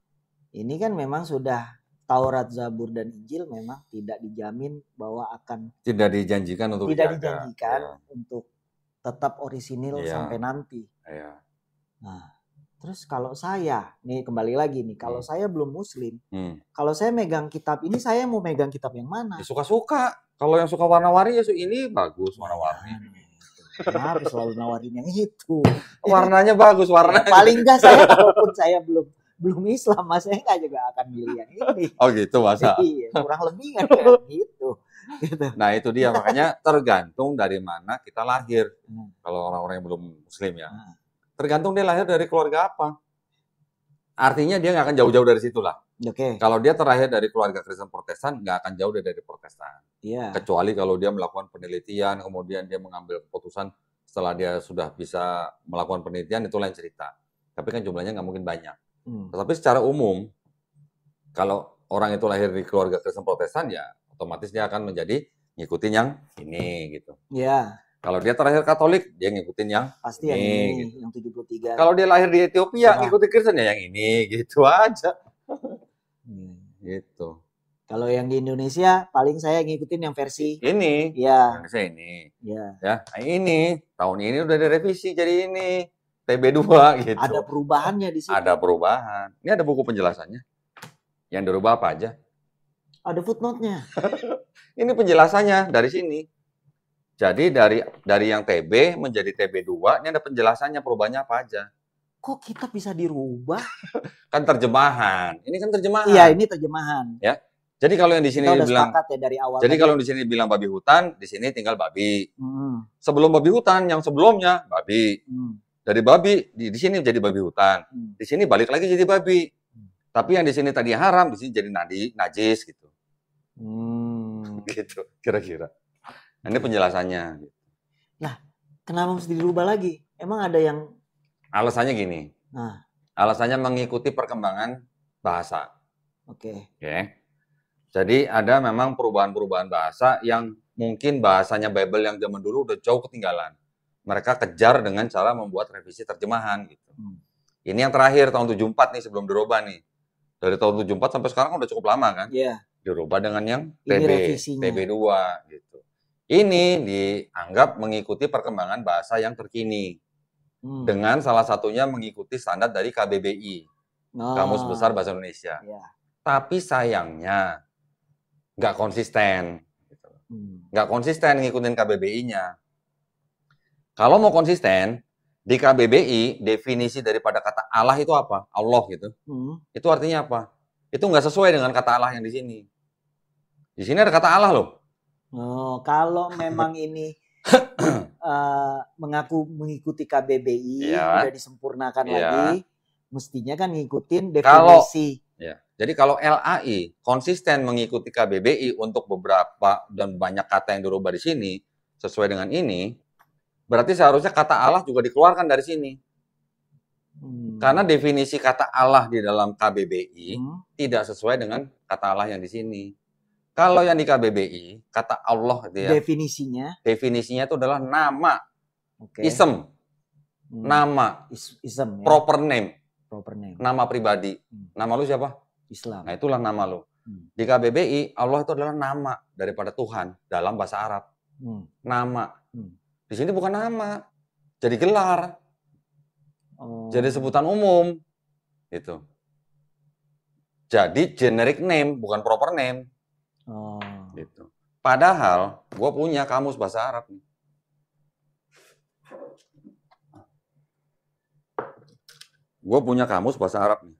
ini kan memang sudah Taurat, Zabur dan Injil memang tidak dijamin bahwa akan tidak dijanjikan untuk tidak dijaga. dijanjikan ya. untuk tetap orisinil ya. sampai nanti. Ya. Nah, terus kalau saya nih kembali lagi nih, kalau hmm. saya belum muslim, hmm. kalau saya megang kitab ini saya mau megang kitab yang mana? Ya, suka-suka. Kalau yang suka warna-warni ya ini bagus warna-warni. Nah, Kenapa selalu nawarin yang itu? <laughs> Warnanya bagus, warna. Paling enggak saya <laughs> walaupun saya belum belum Islam mas saya nggak juga akan milih yang ini oh gitu masa iya, Jadi, kurang lebih kan <laughs> gitu gitu. Nah itu dia makanya tergantung dari mana kita lahir. Hmm. Kalau orang-orang yang belum muslim ya, hmm. tergantung dia lahir dari keluarga apa. Artinya dia nggak akan jauh-jauh dari situ lah. Okay. Kalau dia terakhir dari keluarga Kristen Protestan, nggak akan jauh dari Protestan. Yeah. Kecuali kalau dia melakukan penelitian, kemudian dia mengambil keputusan setelah dia sudah bisa melakukan penelitian itu lain cerita. Tapi kan jumlahnya nggak mungkin banyak. Hmm. Tapi secara umum, kalau orang itu lahir di keluarga Kristen Protestan ya otomatis dia akan menjadi ngikutin yang ini gitu. Iya. Kalau dia terakhir Katolik, dia ngikutin yang pasti ini, yang ini, gitu. yang 73. Kalau dia lahir di Ethiopia, nah. ngikutin Kristen ya yang ini <laughs> gitu aja. Hmm. Gitu. Kalau yang di Indonesia paling saya ngikutin yang versi ini. Iya. Yang ini. Iya. Ya, nah ini tahun ini udah direvisi jadi ini. TB2 <laughs> gitu. Ada perubahannya di sini. Ada perubahan. Ini ada buku penjelasannya. Yang dirubah apa aja? Ada footnote-nya. <laughs> ini penjelasannya dari sini. Jadi dari dari yang TB menjadi TB2 ini ada penjelasannya perubahannya apa aja. Kok kita bisa dirubah? <laughs> kan terjemahan. Ini kan terjemahan. Iya, ini terjemahan. Ya. Jadi kalau yang di sini bilang ya dari awal. Jadi kalau di sini bilang babi hutan, di sini tinggal babi. Hmm. Sebelum babi hutan yang sebelumnya babi. Hmm dari babi di, di sini jadi babi hutan, hmm. di sini balik lagi jadi babi. Hmm. Tapi yang di sini tadi haram, di sini jadi nadi, najis gitu. Hmm. <laughs> gitu kira-kira. Nah, ini penjelasannya. Nah, kenapa mesti dirubah lagi? Emang ada yang alasannya gini. Nah. Alasannya mengikuti perkembangan bahasa. Oke. Okay. Oke. Okay. Jadi ada memang perubahan-perubahan bahasa yang mungkin bahasanya Bible yang zaman dulu udah jauh ketinggalan mereka kejar dengan cara membuat revisi terjemahan gitu. Hmm. Ini yang terakhir tahun 74 nih sebelum diubah nih. Dari tahun 74 sampai sekarang kan udah cukup lama kan? Iya. Yeah. dengan yang TB, TB2 gitu. Ini dianggap mengikuti perkembangan bahasa yang terkini. Hmm. Dengan salah satunya mengikuti standar dari KBBI. Oh. Nah. Kamus Besar Bahasa Indonesia. Yeah. Tapi sayangnya nggak konsisten. Gitu. Hmm. Nggak hmm. konsisten ngikutin KBBI-nya kalau mau konsisten, di KBBI definisi daripada kata Allah itu apa? Allah gitu. Hmm. Itu artinya apa? Itu nggak sesuai dengan kata Allah yang di sini. Di sini ada kata Allah loh. Oh, kalau memang ini uh, <clears throat> mengaku mengikuti KBBI ya. sudah disempurnakan ya. lagi, mestinya kan ngikutin definisi. Kalau, ya. Jadi kalau LAI konsisten mengikuti KBBI untuk beberapa dan banyak kata yang dirubah di sini sesuai dengan ini, Berarti seharusnya kata Allah juga dikeluarkan dari sini. Hmm. Karena definisi kata Allah di dalam KBBI hmm. tidak sesuai dengan kata Allah yang di sini. Kalau yang di KBBI, kata Allah dia ya, definisinya definisinya itu adalah nama. Okay. Isem. Hmm. Nama Is isem ya. Proper name. Proper name. Nama pribadi. Hmm. Nama lu siapa? Islam. Nah, itulah nama lu. Hmm. Di KBBI Allah itu adalah nama daripada Tuhan dalam bahasa Arab. Hmm. Nama di sini bukan nama, jadi gelar, hmm. jadi sebutan umum, itu. Jadi generic name, bukan proper name. hmm. Gitu. Padahal gue punya kamus bahasa Arab. Gue punya kamus bahasa Arab nih.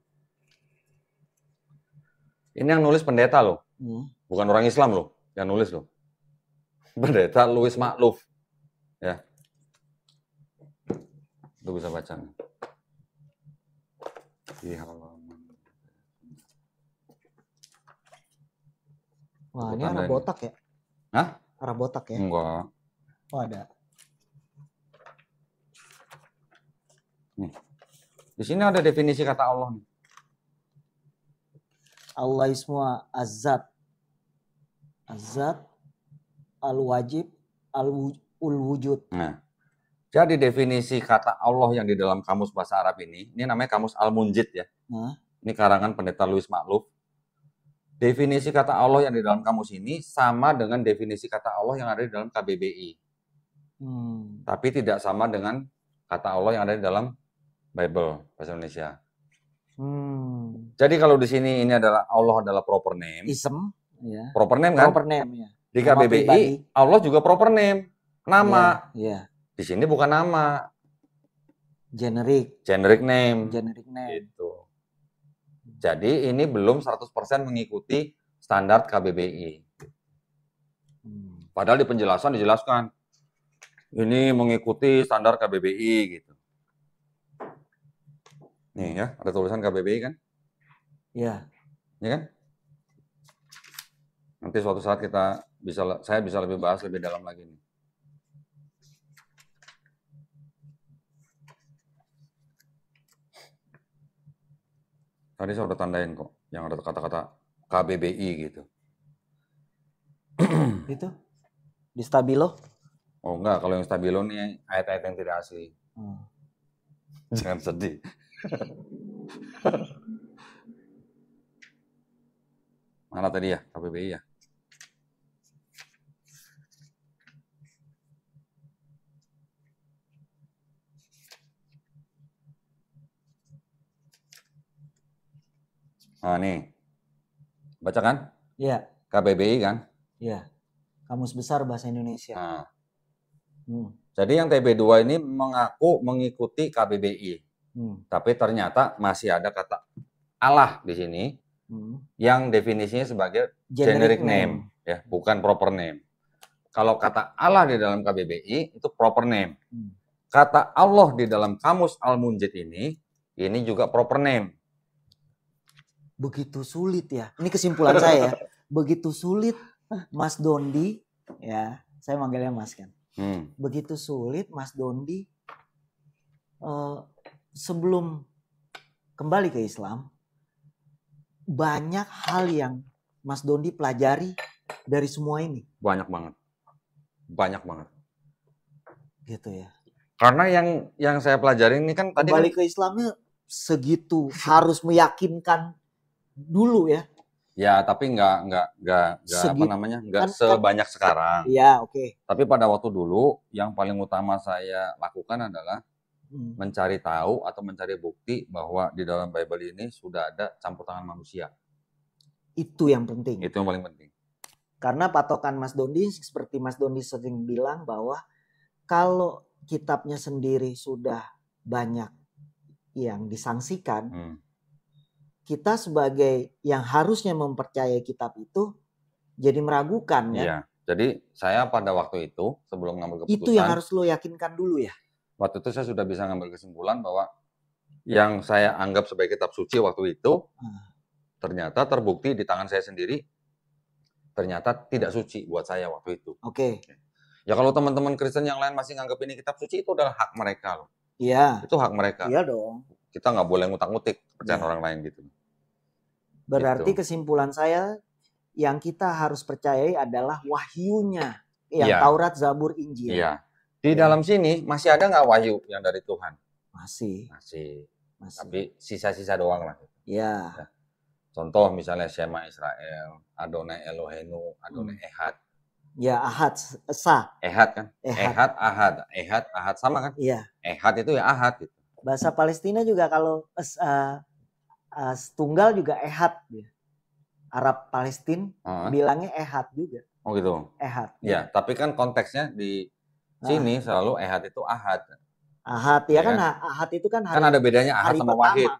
Ini yang nulis pendeta loh, hmm. bukan orang Islam loh, yang nulis loh. Pendeta Louis Makluf. Ya. Lu bisa baca Di halaman. Wah, ini arah botak ya? Hah? Arah botak ya? Enggak. Oh, ada. Nih. Di sini ada definisi kata Allah nih. Allah semua azat. Azat al-wajib al-wujud ul wujud. Nah. Jadi definisi kata Allah yang di dalam kamus bahasa Arab ini, ini namanya kamus Al-Munjid ya. Nah. Ini karangan pendeta Louis Makluf. Definisi kata Allah yang di dalam kamus ini sama dengan definisi kata Allah yang ada di dalam KBBI. Hmm. Tapi tidak sama dengan kata Allah yang ada di dalam Bible bahasa Indonesia. Hmm. Jadi kalau di sini ini adalah Allah adalah proper name. Ism, ya. Proper name kan? Proper name ya. Di KBBI Allah juga proper name nama. Iya, iya. Di sini bukan nama. Generic. Generic name. Generic name. Gitu. Jadi ini belum 100% mengikuti standar KBBI. Hmm. Padahal di penjelasan dijelaskan ini mengikuti standar KBBI gitu. Nih ya, ada tulisan KBBI kan? Iya. Ini iya kan? Nanti suatu saat kita bisa saya bisa lebih bahas lebih dalam lagi nih. Tadi saya udah tandain kok yang ada kata-kata KBBI gitu. <clears throat> itu di stabilo? Oh enggak, kalau yang stabilo nih ayat-ayat yang tidak asli. Hmm. <laughs> Jangan sedih. <laughs> Mana tadi ya KBBI ya? Nah, nih. Baca kan? Iya. KBBI kan? Iya. Kamus Besar Bahasa Indonesia. Nah. Hmm. Jadi yang TB2 ini mengaku mengikuti KBBI. Hmm. Tapi ternyata masih ada kata Allah di sini hmm. yang definisinya sebagai generic, generic name. name ya, bukan proper name. Kalau kata Allah di dalam KBBI itu proper name. Hmm. Kata Allah di dalam kamus Al-Munjid ini ini juga proper name begitu sulit ya. Ini kesimpulan saya ya. <laughs> Begitu sulit Mas Dondi ya, saya manggilnya Mas kan. Hmm. Begitu sulit Mas Dondi uh, sebelum kembali ke Islam banyak hal yang Mas Dondi pelajari dari semua ini. Banyak banget. Banyak banget. Gitu ya. Karena yang yang saya pelajari ini kan tadi kembali kan... ke Islamnya segitu harus meyakinkan dulu ya. Ya, tapi nggak nggak nggak nggak apa namanya nggak kan? sebanyak sekarang. Iya, oke. Okay. Tapi pada waktu dulu yang paling utama saya lakukan adalah hmm. mencari tahu atau mencari bukti bahwa di dalam Bible ini sudah ada campur tangan manusia. Itu yang penting. Itu yang paling penting. Karena patokan Mas Doni seperti Mas Doni sering bilang bahwa kalau kitabnya sendiri sudah banyak yang disangsikan, hmm kita sebagai yang harusnya mempercayai kitab itu jadi meragukan ya. Iya. Jadi saya pada waktu itu sebelum ngambil keputusan itu yang harus lo yakinkan dulu ya. Waktu itu saya sudah bisa ngambil kesimpulan bahwa yang saya anggap sebagai kitab suci waktu itu hmm. ternyata terbukti di tangan saya sendiri ternyata tidak suci buat saya waktu itu. Oke. Okay. Ya kalau teman-teman Kristen yang lain masih nganggap ini kitab suci itu adalah hak mereka loh. Iya. Itu hak mereka. Iya dong kita nggak boleh ngutang ngutik percaya ya. Nah. orang lain gitu. Berarti gitu. kesimpulan saya yang kita harus percayai adalah wahyunya yang ya. Iya. Taurat, Zabur, Injil. Ya. Di ya. dalam sini masih ada nggak wahyu yang dari Tuhan? Masih. Masih. masih. Tapi sisa-sisa doang lah. Ya. Contoh misalnya Shema Israel, Adonai Elohenu, Adonai hmm. Ehad. Ya, Ahad, Esa. Ehad kan? Ehad, Ahad, Ehad, Ahad sama kan? Iya. Ehad itu ya Ahad gitu bahasa Palestina juga kalau uh, eh, uh, eh, tunggal juga ehat, dia. Arab Palestina uh. bilangnya ehat juga. Oh gitu. Ehat. Ya, tapi kan konteksnya di sini nah. selalu ehat itu ahad. Ahad ya, ya kan, kan ahad itu kan, kan hari, kan ada bedanya ahad sama pertama. wahid.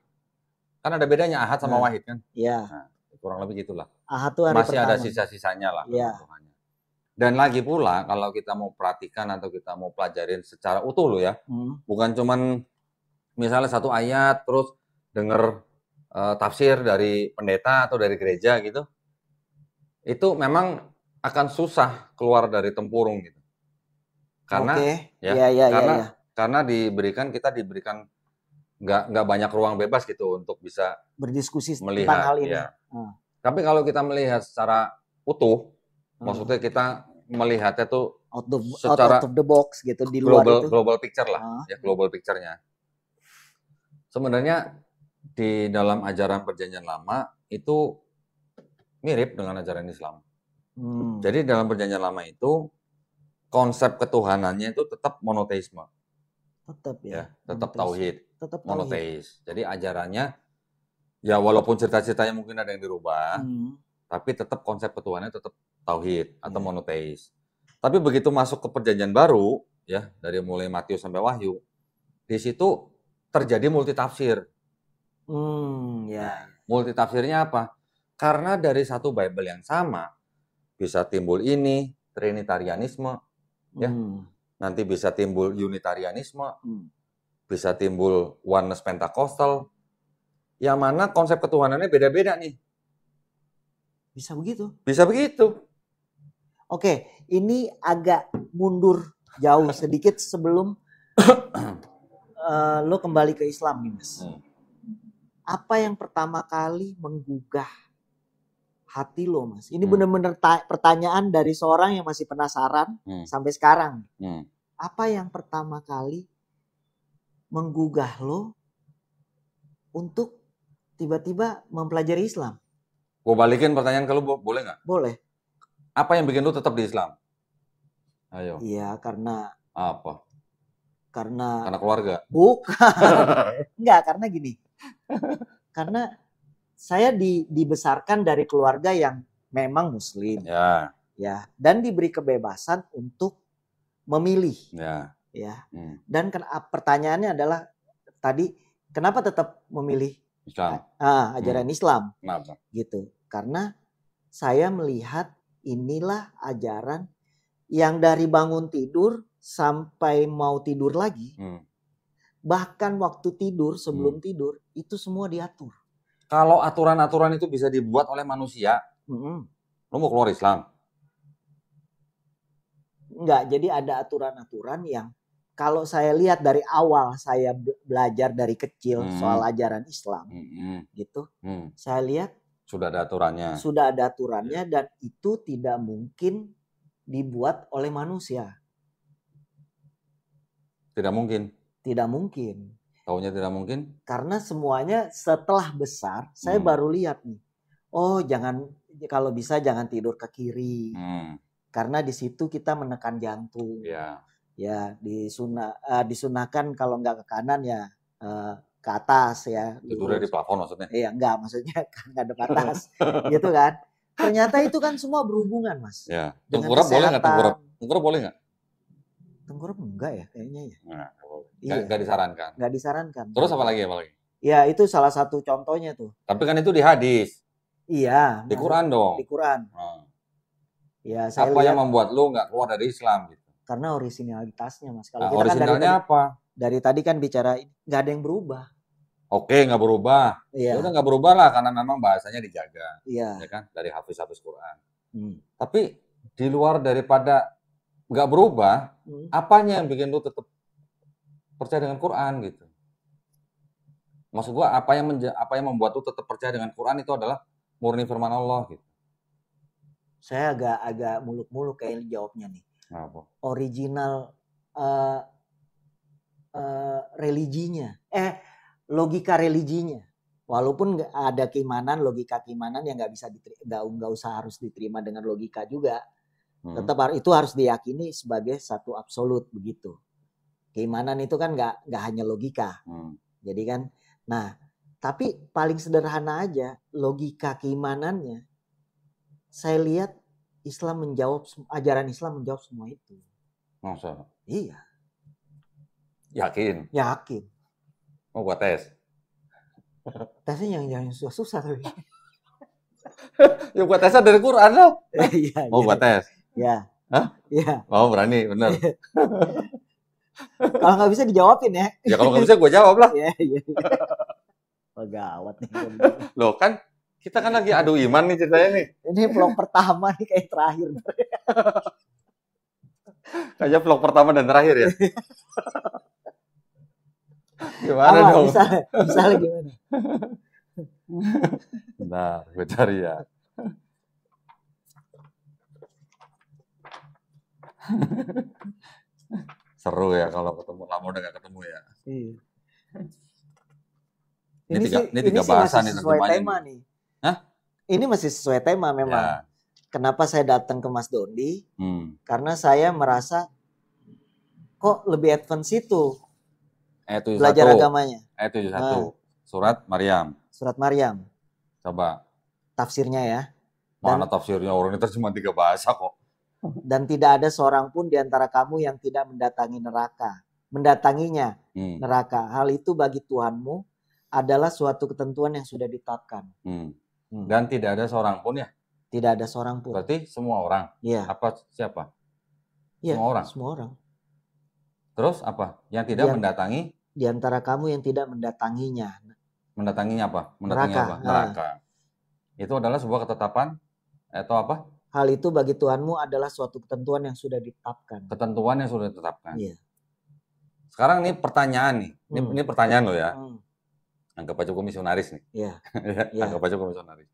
Kan ada bedanya ahad sama nah. wahid kan? Iya. Nah, kurang lebih gitulah. Ahad itu hari Masih pertama. ada sisa-sisanya lah. Iya. Dan lagi pula kalau kita mau perhatikan atau kita mau pelajarin secara utuh loh ya, hmm. bukan cuman misalnya satu ayat terus dengar uh, eh, tafsir dari pendeta atau dari gereja gitu, itu memang akan susah keluar dari tempurung gitu. Karena okay. ya, ya, ya karena ya, ya. karena diberikan kita diberikan nggak nggak banyak ruang bebas gitu untuk bisa berdiskusi melihat hal ini. Ya. Hmm. Tapi kalau kita melihat secara utuh, hmm. maksudnya kita melihatnya tuh out, the, secara out of the box gitu di luar itu. global picture lah, hmm. ya global picturenya. Sebenarnya di dalam ajaran perjanjian lama itu mirip dengan ajaran Islam. Hmm. Jadi dalam perjanjian lama itu konsep ketuhanannya itu tetap monoteisme. Tetap ya. ya tetap tauhid. Tetap tauhid. Jadi ajarannya ya walaupun cerita-ceritanya mungkin ada yang dirubah, hmm. tapi tetap konsep ketuhanannya tetap tauhid atau hmm. monoteis. Tapi begitu masuk ke perjanjian baru ya dari mulai Matius sampai Wahyu, di situ terjadi multitafsir. Hmm, ya. Nah, multitafsirnya apa? Karena dari satu Bible yang sama bisa timbul ini Trinitarianisme, ya. hmm. ya. Nanti bisa timbul Unitarianisme, hmm. bisa timbul Oneness Pentecostal. Yang mana konsep ketuhanannya beda-beda nih. Bisa begitu. Bisa begitu. Oke, ini agak mundur jauh sedikit sebelum <coughs> uh, lo kembali ke Islam nih mas hmm. apa yang pertama kali menggugah hati lo mas ini hmm. benar-benar pertanyaan dari seorang yang masih penasaran hmm. sampai sekarang hmm. apa yang pertama kali menggugah lo untuk tiba-tiba mempelajari Islam gue balikin pertanyaan ke lo boleh nggak boleh apa yang bikin lo tetap di Islam ayo iya karena apa karena karena keluarga bukan <laughs> enggak karena gini karena saya di, dibesarkan dari keluarga yang memang muslim ya ya dan diberi kebebasan untuk memilih ya ya hmm. dan ken, ah, pertanyaannya adalah tadi kenapa tetap memilih Islam ah, ajaran hmm. Islam kenapa? gitu karena saya melihat inilah ajaran yang dari bangun tidur sampai mau tidur lagi, hmm. bahkan waktu tidur sebelum hmm. tidur itu semua diatur. Kalau aturan-aturan itu bisa dibuat oleh manusia, hmm. lo mau keluar Islam? Enggak, jadi ada aturan-aturan yang kalau saya lihat dari awal saya belajar dari kecil hmm. soal ajaran Islam, hmm. gitu, hmm. saya lihat sudah ada aturannya. Sudah ada aturannya dan itu tidak mungkin dibuat oleh manusia tidak mungkin. Tidak mungkin. Tahunya tidak mungkin? Karena semuanya setelah besar, saya hmm. baru lihat nih. Oh, jangan kalau bisa jangan tidur ke kiri. Hmm. Karena di situ kita menekan jantung. Ya. Ya, disuna, uh, disunahkan kalau nggak ke kanan ya uh, ke atas ya. Tidur di plafon maksudnya? Iya, enggak maksudnya <laughs> kan nggak ada atas. <laughs> gitu kan. Ternyata itu kan semua berhubungan, Mas. Ya. Tengkurap boleh nggak Tengkurap boleh nggak? tengkurap enggak ya kayaknya ya. Nah, iya. Enggak disarankan. Enggak disarankan. Terus apa lagi apa lagi? Ya itu salah satu contohnya tuh. Tapi kan itu di hadis. Iya. Di Quran dong. Di Quran. Hmm. Ya, saya apa lihat, yang membuat lu nggak keluar dari Islam gitu? Karena originalitasnya mas. Kalau nah, originalnya kan dari, apa? Dari tadi kan bicara nggak ada yang berubah. Oke, nggak berubah. Iya. Ya udah nggak berubah lah karena memang bahasanya dijaga. Iya. Ya kan dari hafiz hafiz Quran. Hmm. Tapi di luar daripada nggak berubah, hmm. apanya yang bikin lu tetap percaya dengan Quran gitu? Maksud gua apa yang apa yang membuat lu tetap percaya dengan Quran itu adalah murni firman Allah gitu. Saya agak agak muluk-muluk kayak jawabnya nih. Apa? Original uh, uh, religinya. Eh, logika religinya. Walaupun ada keimanan, logika keimanan yang nggak bisa nggak usah harus diterima dengan logika juga Hmm. Tetap itu harus diyakini sebagai satu absolut begitu. Keimanan itu kan nggak nggak hanya logika. Hmm. Jadi kan, nah tapi paling sederhana aja logika keimanannya. Saya lihat Islam menjawab ajaran Islam menjawab semua itu. Masa? Iya. Yakin? Yakin. Mau oh, buat tes? <laughs> Tesnya yang yang susah susah tapi. <laughs> ya buat tesnya dari Quran loh. <laughs> Iya, Mau iya. buat tes. Ya. Hah? Ya. Oh berani, benar. <laughs> kalau nggak bisa dijawabin ya. Ya kalau nggak bisa gue jawab lah. Iya iya. Oh, <laughs> gawat nih. Loh kan kita kan lagi adu iman nih ceritanya nih. Ini vlog pertama nih kayak terakhir. <laughs> Kayaknya vlog pertama dan terakhir ya. gimana Apa, dong? Misalnya, misalnya gimana? Bentar, gue cari ya. <laughs> Seru ya kalau ketemu lama udah gak ketemu ya. Iya. Ini, ini tiga, sih, ini tiga ini bahasa nih sesuai tema nih. Hah? Ini masih sesuai tema memang. Ya. Kenapa saya datang ke Mas Dondi? Hmm. Karena saya merasa kok lebih advance itu. Eh, belajar agamanya. Eh, 71. Nah. Surat Maryam. Surat Maryam. Coba. Tafsirnya ya. Mana Dan, tafsirnya orang terus cuma tiga bahasa kok. Dan tidak ada seorang pun di antara kamu yang tidak mendatangi neraka, mendatanginya hmm. neraka. Hal itu bagi Tuhanmu adalah suatu ketentuan yang sudah ditetapkan. Hmm. Hmm. Dan tidak ada seorang pun ya? Tidak ada seorang pun. Berarti semua orang? Iya. Apa siapa? Ya, semua orang. Semua orang. Terus apa? Yang tidak mendatangi? Di antara kamu yang tidak mendatanginya. Mendatanginya apa? Mendatanginya neraka. apa? Nah. Neraka. Nah. Itu adalah sebuah ketetapan atau apa? Hal itu bagi Tuhanmu adalah suatu ketentuan yang sudah ditetapkan. Ketentuan yang sudah ditetapkan. Iya. Sekarang ini pertanyaan nih. Ini, hmm. ini pertanyaan lo ya. Hmm. Anggap aja komisionaris nih. Iya. <laughs> Yeah. Anggap aja komisionaris.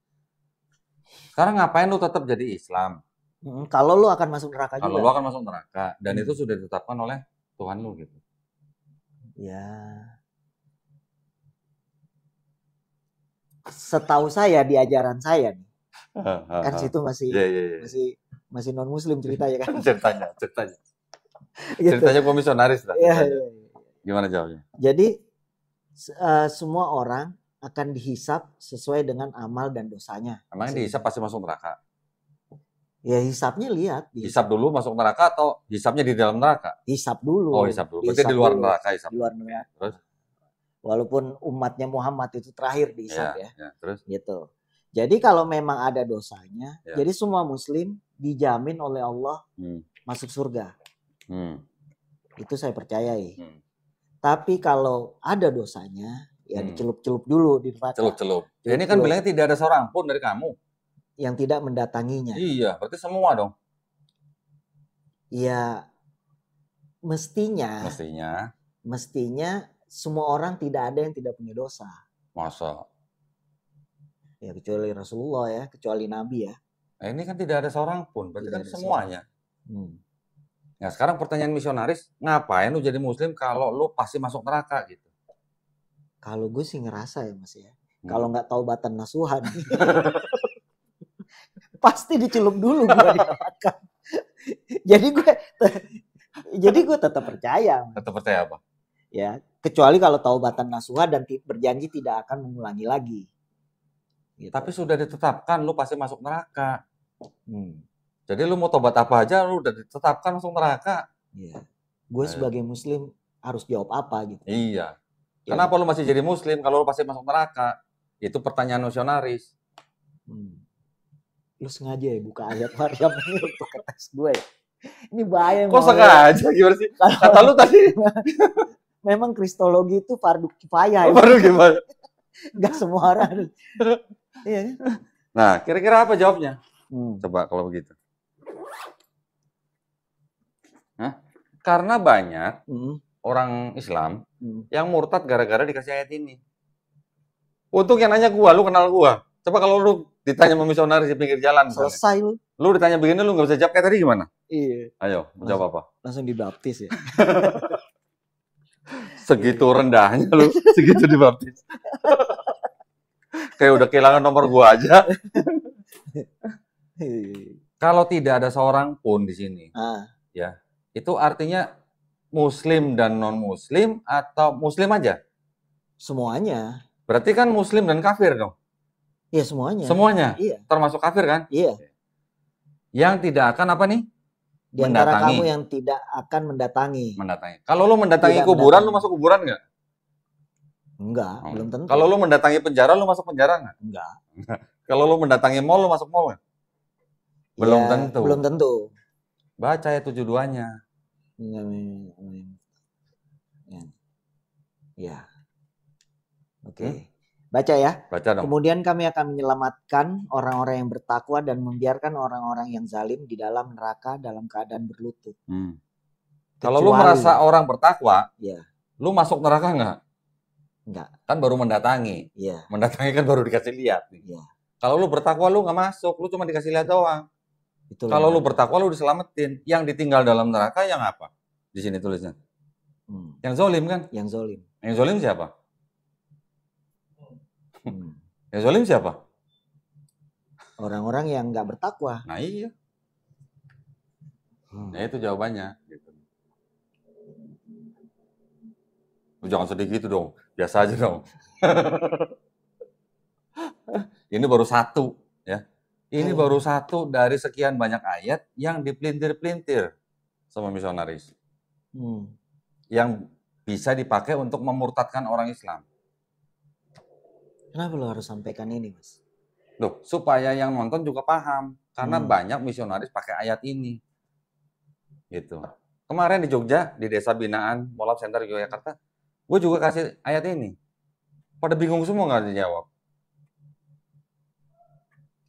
Sekarang ngapain lu tetap jadi Islam? Hmm, kalau lu akan masuk neraka kalau juga. Kalau lu akan masuk neraka dan hmm. itu sudah ditetapkan oleh Tuhan lu gitu. Ya. Setahu saya di ajaran saya nih kan situ masih yeah, yeah, yeah. masih masih non muslim cerita ya kan <laughs> ceritanya ceritanya gitu. ceritanya komisionaris lah yeah, iya, yeah, iya. gimana jawabnya jadi uh, semua orang akan dihisap sesuai dengan amal dan dosanya emang dihisap pasti masuk neraka Ya hisapnya lihat. Dihisap. Hisap dulu masuk neraka atau hisapnya di dalam neraka? Hisap dulu. Oh hisap dulu. Berarti di luar dulu. neraka hisap. Di luar neraka. Terus? Walaupun umatnya Muhammad itu terakhir dihisap iya, ya. ya. ya. Terus? Gitu. Jadi kalau memang ada dosanya, ya. jadi semua muslim dijamin oleh Allah hmm. masuk surga. Hmm. Itu saya percayai. Hmm. Tapi kalau ada dosanya, ya hmm. dicelup-celup dulu di neraka. Celup-celup. Ya, ini kan gitu. bilangnya tidak ada seorang pun dari kamu yang tidak mendatanginya. Iya, berarti semua dong. Iya, mestinya. Mestinya. Mestinya semua orang tidak ada yang tidak punya dosa. Masa? Ya kecuali Rasulullah ya, kecuali Nabi ya. Nah, ini kan tidak ada seorang pun, berarti tidak kan semuanya. Hmm. Nah sekarang pertanyaan misionaris, ngapain lu jadi muslim kalau lu pasti masuk neraka gitu? Kalau gue sih ngerasa ya mas ya, hmm. kalau nggak tahu batan nasuhan, <laughs> pasti dicelup dulu gue di neraka. <laughs> jadi gue, jadi gue tetap percaya. Tetap percaya apa? Ya kecuali kalau tahu batan nasuhan dan berjanji tidak akan mengulangi lagi. Gitu. Tapi sudah ditetapkan lu pasti masuk neraka. Hmm. Jadi lu mau tobat apa aja lu udah ditetapkan masuk neraka. Iya. Gue nah, sebagai muslim harus jawab apa gitu. Kan? Iya. Ya. Kenapa lu masih jadi muslim kalau lu pasti masuk neraka? Itu pertanyaan nasionalis. Hmm. Lu sengaja ya buka ayat Maryam ini untuk kertas gue ya? Ini bahaya. Kok sengaja gimana sih? Kata, Kata lu tadi. <laughs> Memang kristologi itu fardu kifayah. Ya? Fardu kifayah. <laughs> Gak semua orang. <laughs> Iya. Nah, kira-kira apa jawabnya? Hmm. Coba kalau begitu. Hah? karena banyak hmm. orang Islam hmm. yang murtad gara-gara dikasih ayat ini. Untuk yang nanya gua, lu kenal gua. Coba kalau lu ditanya sama misionaris di pinggir jalan. Selesai lu. Lu ditanya begini lu gak bisa jawab kayak tadi gimana? Iya. Ayo, langsung, jawab apa? Langsung dibaptis ya. <laughs> segitu rendahnya lu, segitu dibaptis. <laughs> kayak udah kehilangan nomor gua aja. Iya, iya, iya. Kalau tidak ada seorang pun di sini, ah. ya itu artinya Muslim dan non Muslim atau Muslim aja? Semuanya. Berarti kan Muslim dan kafir dong? Iya semuanya. Semuanya. Iya. Termasuk kafir kan? Iya. Yang tidak akan apa nih? Di antara mendatangi. kamu yang tidak akan mendatangi. Mendatangi. Kalau lo mendatangi tidak kuburan, mendatangi. lo masuk kuburan nggak? Enggak, hmm. belum tentu. Kalau lu mendatangi penjara, lu masuk penjara nggak? Enggak. <laughs> Kalau lu mendatangi mall, lu masuk mall nggak? Iya, belum ya, tentu. Belum tentu. Baca ya tujuh duanya. Iya, iya, ya. ya. Oke. Okay. Hmm? Baca ya. Baca dong. Kemudian kami akan menyelamatkan orang-orang yang bertakwa dan membiarkan orang-orang yang zalim di dalam neraka dalam keadaan berlutut. Hmm. Kalau lu merasa orang bertakwa, ya. lu masuk neraka nggak? Enggak. Kan baru mendatangi. Iya. Mendatangi kan baru dikasih lihat. Iya. Kalau lu bertakwa lu nggak masuk, lu cuma dikasih lihat doang. Itu. Kalau lu bertakwa lu diselamatin. Yang ditinggal dalam neraka yang apa? Di sini tulisnya. Hmm. Yang zolim kan? Yang zolim. Yang zolim siapa? Hmm. yang zolim siapa? Orang-orang yang nggak bertakwa. Nah iya. Hmm. Nah itu jawabannya. Gitu. Lu jangan sedih gitu dong. Biasa aja dong. ini baru satu ya. Ini baru iya. satu dari sekian banyak ayat yang dipelintir-pelintir sama misionaris. Hmm. Yang bisa dipakai untuk memurtadkan orang Islam. Kenapa lo harus sampaikan ini, Mas? Loh, supaya yang nonton juga paham. Karena hmm. banyak misionaris pakai ayat ini. Gitu. Kemarin di Jogja, di Desa Binaan, Molab Center Yogyakarta, Gue juga kasih ayat ini. Pada bingung semua nggak dijawab.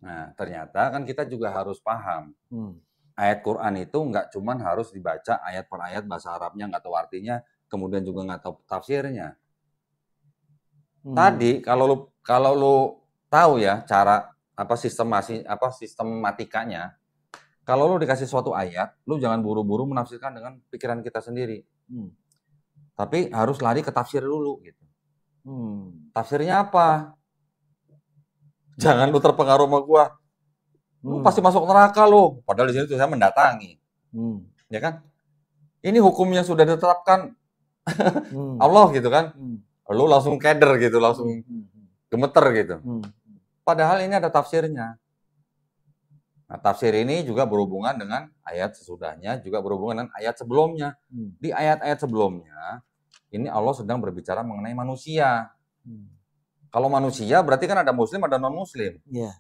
Nah, ternyata kan kita juga harus paham. Hmm. Ayat Quran itu nggak cuman harus dibaca ayat per ayat bahasa Arabnya nggak tahu artinya, kemudian juga nggak tahu tafsirnya. Hmm. Tadi kalau lu kalau lu tahu ya cara apa sistemasi apa sistematikanya, kalau lu dikasih suatu ayat, lu jangan buru-buru menafsirkan dengan pikiran kita sendiri. Hmm. Tapi harus lari ke tafsir dulu gitu. Hmm. Tafsirnya apa? Jangan lu terpengaruh sama gua. Lu hmm. pasti masuk neraka lo. Padahal di sini tuh saya mendatangi. Hmm. Ya kan? Ini hukum yang sudah ditetapkan hmm. <laughs> Allah gitu kan. Hmm. Lu langsung keder gitu, langsung hmm, hmm, gemeter gitu. Hmm. Padahal ini ada tafsirnya. Nah, tafsir ini juga berhubungan dengan ayat sesudahnya, juga berhubungan dengan ayat sebelumnya. Hmm. Di ayat-ayat sebelumnya, ini Allah sedang berbicara mengenai manusia. Hmm. Kalau manusia berarti kan ada muslim ada non muslim. Yeah.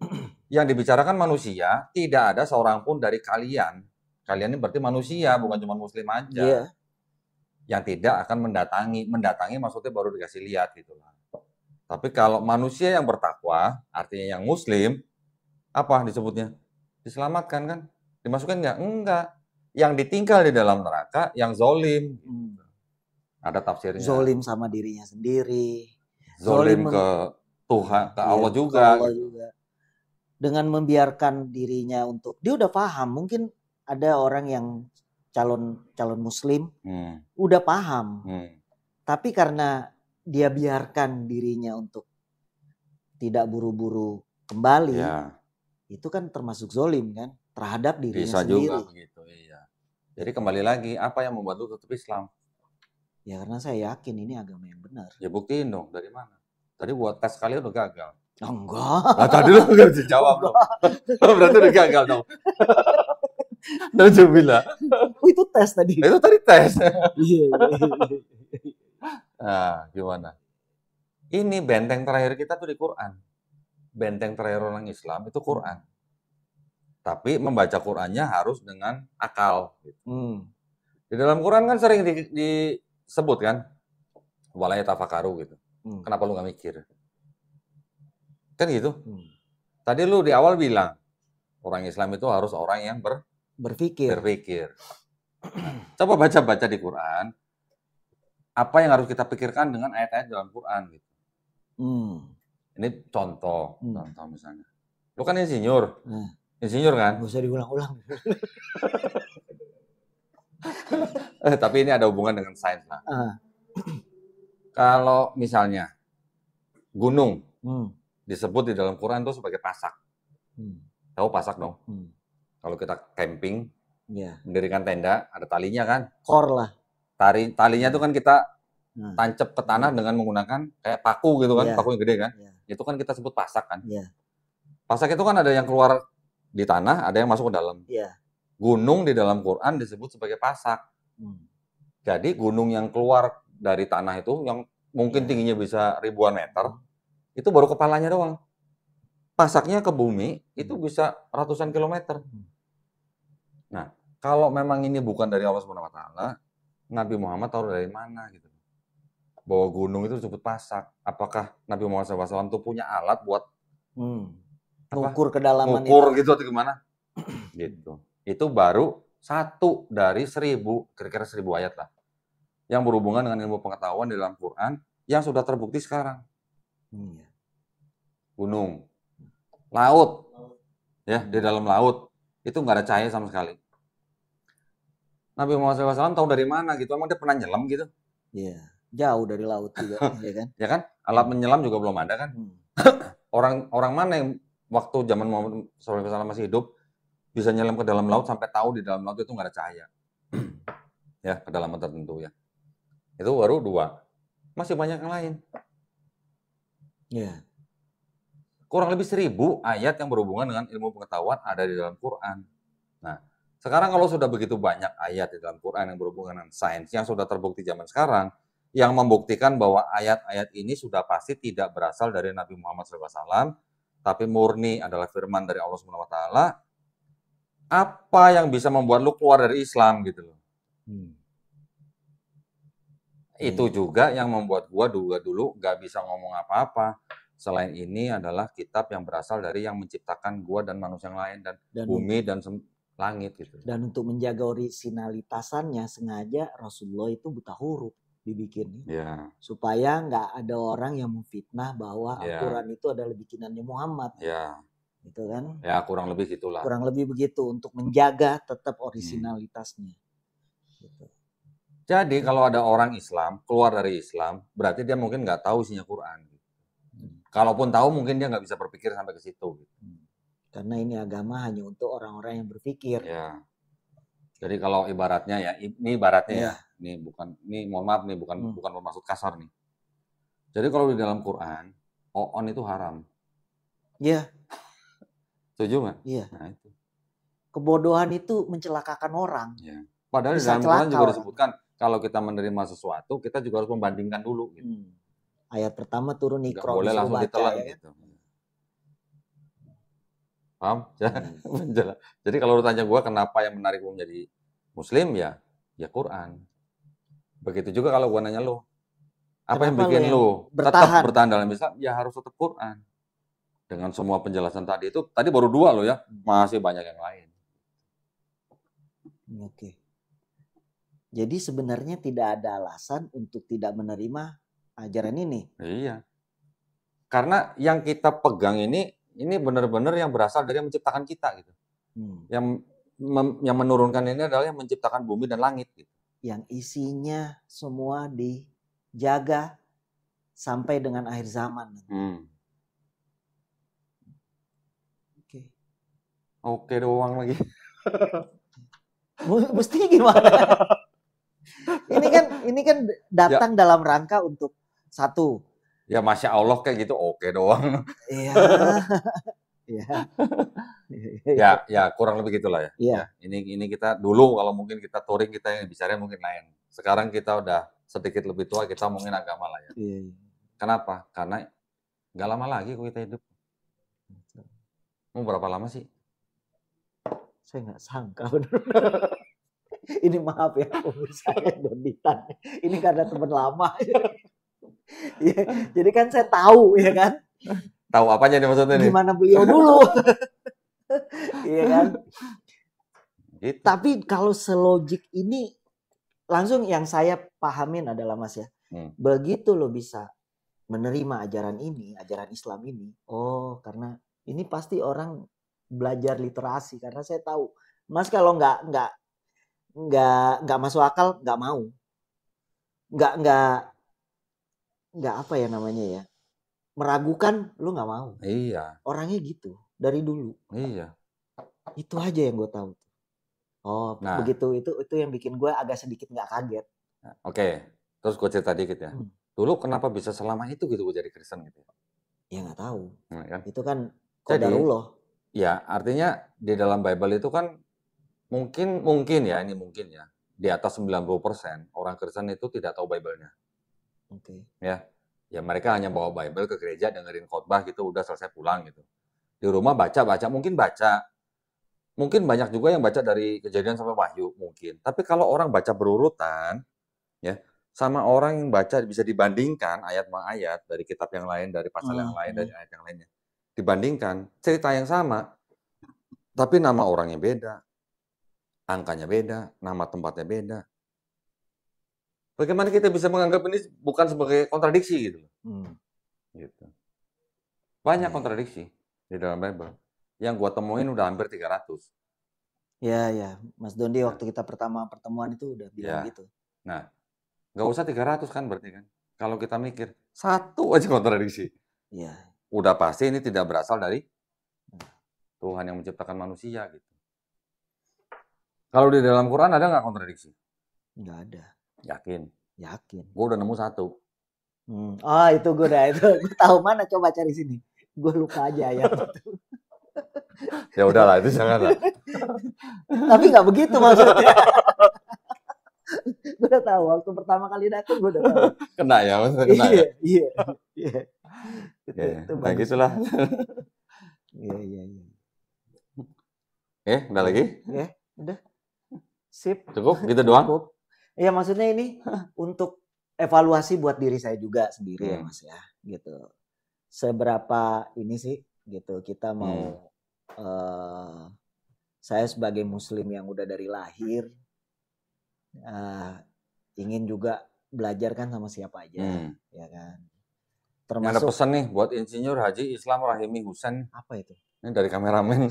Iya. <clears throat> Yang dibicarakan manusia, tidak ada seorang pun dari kalian. Kalian ini berarti manusia, bukan cuma muslim aja. Yeah. Yang tidak akan mendatangi, mendatangi maksudnya baru dikasih lihat gitu lah. Tapi kalau manusia yang bertakwa, artinya yang muslim, apa disebutnya? Diselamatkan kan? Dimasukkan nggak? Enggak. Yang ditinggal di dalam neraka, yang zolim. Hmm. Ada tafsirnya. Zolim sama dirinya sendiri. Zolim, zolim ke Tuhan, ke iya, Allah juga. Ke Allah juga. Dengan membiarkan dirinya untuk dia udah paham, mungkin ada orang yang calon calon muslim hmm. udah paham. Hmm. Tapi karena dia biarkan dirinya untuk tidak buru-buru kembali, ya. itu kan termasuk zolim kan terhadap dirinya Bisa sendiri. Bisa juga begitu, iya. Jadi kembali lagi, apa yang membuat lu tutup Islam? Ya karena saya yakin ini agama yang benar. Ya buktiin dong dari mana? Tadi buat tes kali udah gagal. Oh, enggak. Nah, tadi lu enggak bisa jawab dong. Berarti udah gagal dong. <laughs> bilang. Oh, itu tes tadi. Itu tadi tes. Iya, iya, iya, iya. nah, gimana? Ini benteng terakhir kita tuh di Quran. Benteng terakhir orang Islam itu Quran. Tapi membaca Qurannya harus dengan akal. Gitu. Hmm. Di dalam Quran kan sering di, di sebut kan walanya tafakaru gitu. Hmm. Kenapa lu nggak mikir? Kan gitu. Hmm. Tadi lu di awal bilang orang Islam itu harus orang yang ber berpikir. Berpikir. <clears throat> Coba baca-baca di Quran apa yang harus kita pikirkan dengan ayat-ayat dalam Quran gitu. Hmm. Ini contoh, hmm. contoh misalnya. Lu kan insinyur. Hmm. Insinyur kan? Gak diulang-ulang. <laughs> Eh, tapi ini ada hubungan dengan sains lah. Uh. <clears throat> Kalau misalnya gunung hmm. disebut di dalam Quran itu sebagai pasak. Hmm. Tahu pasak dong? Hmm. Kalau kita camping, yeah. mendirikan tenda, ada talinya kan? Kor lah. Tari, talinya itu kan kita hmm. tancap ke tanah iya. dengan menggunakan kayak paku gitu kan, yeah. paku yang gede kan? Yeah. Itu kan kita sebut pasak kan? Yeah. Pasak itu kan ada yang keluar di tanah, ada yang masuk ke dalam. Yeah. Gunung di dalam Quran disebut sebagai pasak. Hmm. Jadi gunung yang keluar dari tanah itu yang mungkin iya. tingginya bisa ribuan meter, itu baru kepalanya doang. Pasaknya ke bumi itu hmm. bisa ratusan kilometer. Hmm. Nah, kalau memang ini bukan dari Allah Subhanahu wa Nabi Muhammad tahu dari mana gitu. Bahwa gunung itu disebut pasak. Apakah Nabi Muhammad SAW itu punya alat buat hmm. ukur kedalaman ukur itu. gitu atau gimana? <clears throat> gitu. Itu baru satu dari seribu, kira-kira seribu ayat lah, yang berhubungan dengan ilmu pengetahuan di dalam Quran yang sudah terbukti sekarang. Iya. Gunung, laut, ya di dalam laut itu nggak ada cahaya sama sekali. Nabi Muhammad SAW tahu dari mana gitu? Emang dia pernah nyelam gitu? Iya, jauh dari laut juga, <laughs> ya kan? Ya kan? Alat menyelam juga belum ada kan? Orang-orang hmm. mana yang waktu zaman Muhammad SAW masih hidup bisa nyelam ke dalam laut sampai tahu di dalam laut itu nggak ada cahaya. <clears throat> ya, kedalaman tertentu ya. Itu baru dua. Masih banyak yang lain. Ya. Kurang lebih seribu ayat yang berhubungan dengan ilmu pengetahuan ada di dalam Quran. Nah, sekarang kalau sudah begitu banyak ayat di dalam Quran yang berhubungan dengan sains yang sudah terbukti zaman sekarang, yang membuktikan bahwa ayat-ayat ini sudah pasti tidak berasal dari Nabi Muhammad SAW, tapi murni adalah firman dari Allah SWT apa yang bisa membuat lu keluar dari Islam gitu loh. Hmm. Itu hmm. juga yang membuat gua dulu dulu nggak bisa ngomong apa-apa. Selain ini adalah kitab yang berasal dari yang menciptakan gua dan manusia yang lain dan, dan bumi dan langit gitu. Dan untuk menjaga orisinalitasannya sengaja Rasulullah itu buta huruf dibikin yeah. supaya nggak ada orang yang memfitnah bahwa yeah. Al-Quran itu adalah bikinannya Muhammad. Yeah gitu kan? Ya kurang lebih gitulah. Kurang lebih begitu untuk menjaga tetap originalitasnya. Hmm. Gitu. Jadi kalau ada orang Islam keluar dari Islam, berarti dia mungkin nggak tahu isinya Quran. Hmm. Kalaupun tahu, mungkin dia nggak bisa berpikir sampai ke situ. Hmm. Karena ini agama hanya untuk orang-orang yang berpikir. Ya. Jadi kalau ibaratnya ya, ini ibaratnya ya, ya ini bukan, ini mohon maaf nih, bukan hmm. bukan bermaksud kasar nih. Jadi kalau di dalam Quran, oon itu haram. Iya. Setuju nggak? Iya. Nah, itu. Kebodohan itu mencelakakan orang. Ya. Padahal Bisa di dalam Quran juga disebutkan orang. kalau kita menerima sesuatu kita juga harus membandingkan dulu. Gitu. Hmm. Ayat pertama turun ikro. boleh langsung baca, ditelan ya. gitu. Paham? Hmm. <laughs> Jadi kalau lu tanya gue kenapa yang menarik gue menjadi muslim ya, ya Quran. Begitu juga kalau gue nanya lo, apa Kenapa yang bikin lu, yang bertahan. tetap bertahan dalam Islam? Ya harus tetap Quran dengan semua penjelasan tadi itu tadi baru dua loh ya masih banyak yang lain oke jadi sebenarnya tidak ada alasan untuk tidak menerima ajaran ini iya karena yang kita pegang ini ini benar-benar yang berasal dari yang menciptakan kita gitu hmm. yang mem, yang menurunkan ini adalah yang menciptakan bumi dan langit gitu yang isinya semua dijaga sampai dengan akhir zaman hmm Oke doang lagi. <laughs> Mestinya gimana? <laughs> ini kan ini kan datang ya. dalam rangka untuk satu. Ya masya Allah kayak gitu oke doang. Iya. <laughs> ya. ya, ya kurang lebih gitulah ya. Iya. Ya, ini ini kita dulu kalau mungkin kita touring kita yang bicara mungkin lain. Sekarang kita udah sedikit lebih tua kita mungkin agama lah ya. Iya, iya. Kenapa? Karena nggak lama lagi kok kita hidup. Mau berapa lama sih? saya nggak sangka <laughs> benar. ini maaf ya umur <laughs> saya Donitan. Ini karena teman lama. <laughs> ya, jadi kan saya tahu ya kan. Tahu apanya nih maksudnya nih? Gimana beliau dulu. Iya kan. Gitu. Tapi kalau selogik ini langsung yang saya pahamin adalah Mas ya. Hmm. Begitu lo bisa menerima ajaran ini, ajaran Islam ini. Oh, karena ini pasti orang belajar literasi karena saya tahu Mas kalau nggak nggak nggak nggak masuk akal nggak mau nggak nggak nggak apa ya namanya ya meragukan lu nggak mau iya orangnya gitu dari dulu iya itu aja yang gue tahu oh nah. begitu itu itu yang bikin gue agak sedikit nggak kaget nah, oke terus gue cerita dikit ya hmm. dulu kenapa bisa selama itu gitu gue jadi Kristen gitu ya, ya nggak tahu nah, kan? itu kan kodarullah Ya, artinya di dalam Bible itu kan mungkin mungkin ya ini mungkin ya di atas 90% orang Kristen itu tidak tahu Bible-nya. Oke. Okay. Ya. Ya mereka hanya bawa Bible ke gereja dengerin khotbah gitu udah selesai pulang gitu. Di rumah baca-baca mungkin baca. Mungkin banyak juga yang baca dari kejadian sampai Wahyu mungkin. Tapi kalau orang baca berurutan ya sama orang yang baca bisa dibandingkan ayat ayat dari kitab yang lain, dari pasal hmm. yang oh, lain, iya. dari ayat yang lainnya dibandingkan cerita yang sama, tapi nama orangnya beda, angkanya beda, nama tempatnya beda. Bagaimana kita bisa menganggap ini bukan sebagai kontradiksi gitu? Hmm. gitu. Banyak iya. kontradiksi di dalam Bible. Yang gua temuin udah hampir 300. Ya, ya. Mas Dondi iya. waktu kita pertama pertemuan itu udah bilang ya. gitu. Nah, nggak usah 300 kan berarti kan. Kalau kita mikir, satu aja kontradiksi. Iya udah pasti ini tidak hmm. berasal dari Tuhan yang menciptakan manusia gitu. Kalau di dalam Quran ada nggak kontradiksi? Nggak ada. Yakin? Yakin. Gue udah nemu satu. Hmm. Oh itu gue udah itu. Gue tahu mana coba cari sini. Gue lupa aja ya. <laughs> ya udahlah itu janganlah. <laughs> Tapi nggak begitu maksudnya. <laughs> gue udah tahu waktu pertama kali datang gue udah tahu. <laughs> kena ya maksudnya kena iya, ya iya <laughs> iya. iya itu, bagus itu nah gitulah <laughs> iya iya iya eh udah lagi Iya, udah sip cukup gitu doang cukup Iya maksudnya ini untuk evaluasi buat diri saya juga sendiri yeah. ya hmm. mas ya gitu seberapa ini sih gitu kita mau hmm. uh, saya sebagai muslim yang udah dari lahir uh, ingin juga belajar kan sama siapa aja hmm. ya kan termasuk ada pesan nih buat insinyur Haji Islam Rahimi Husen apa itu ini dari kameramen <laughs>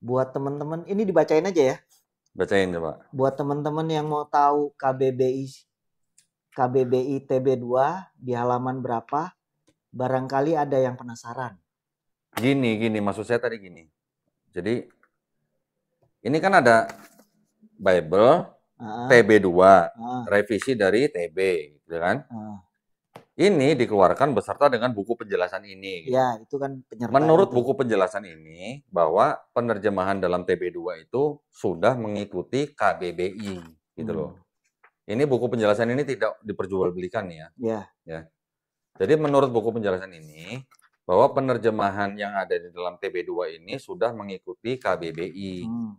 buat teman-teman ini dibacain aja ya bacain coba buat teman-teman yang mau tahu KBBI KBBI TB2 di halaman berapa barangkali ada yang penasaran gini gini maksud saya tadi gini jadi ini kan ada Bible ah. TB2, ah. revisi dari TB, gitu kan? Ah. Ini dikeluarkan beserta dengan buku penjelasan ini. Gitu. Ya, itu kan Menurut itu. buku penjelasan ini bahwa penerjemahan dalam TB2 itu sudah mengikuti KBBI, gitu hmm. loh. Ini buku penjelasan ini tidak diperjualbelikan ya. Ya. Ya. Jadi menurut buku penjelasan ini bahwa penerjemahan yang ada di dalam TB2 ini sudah mengikuti KBBI. Hmm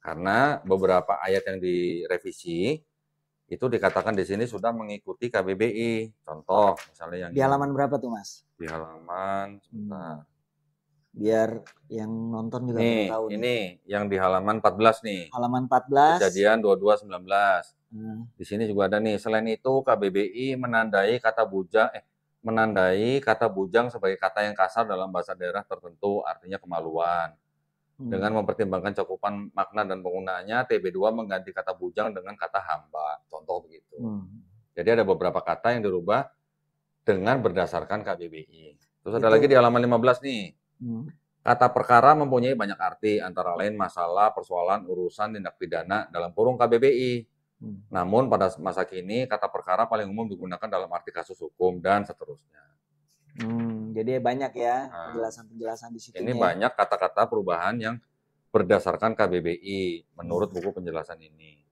karena beberapa ayat yang direvisi itu dikatakan di sini sudah mengikuti KBBI. Contoh misalnya yang di halaman berapa tuh Mas? Di halaman sebentar. Hmm. Biar yang nonton juga nih, tahu. Ini nih. yang di halaman 14 nih. Halaman 14. Kejadian 22 19. Hmm. Di sini juga ada nih. Selain itu KBBI menandai kata bujang eh menandai kata bujang sebagai kata yang kasar dalam bahasa daerah tertentu, artinya kemaluan. Dengan hmm. mempertimbangkan cakupan makna dan penggunaannya, TB2 mengganti kata bujang dengan kata hamba. Contoh begitu. Hmm. Jadi ada beberapa kata yang dirubah dengan berdasarkan KBBI. Terus ada Itu. lagi di halaman 15 nih. Hmm. Kata perkara mempunyai banyak arti, antara lain masalah, persoalan, urusan, tindak pidana dalam kurung KBBI. Hmm. Namun pada masa kini, kata perkara paling umum digunakan dalam arti kasus hukum dan seterusnya. Hmm, jadi banyak ya nah, penjelasan-penjelasan di situ. Ini ya. banyak kata-kata perubahan yang berdasarkan KBBI menurut hmm. buku penjelasan ini.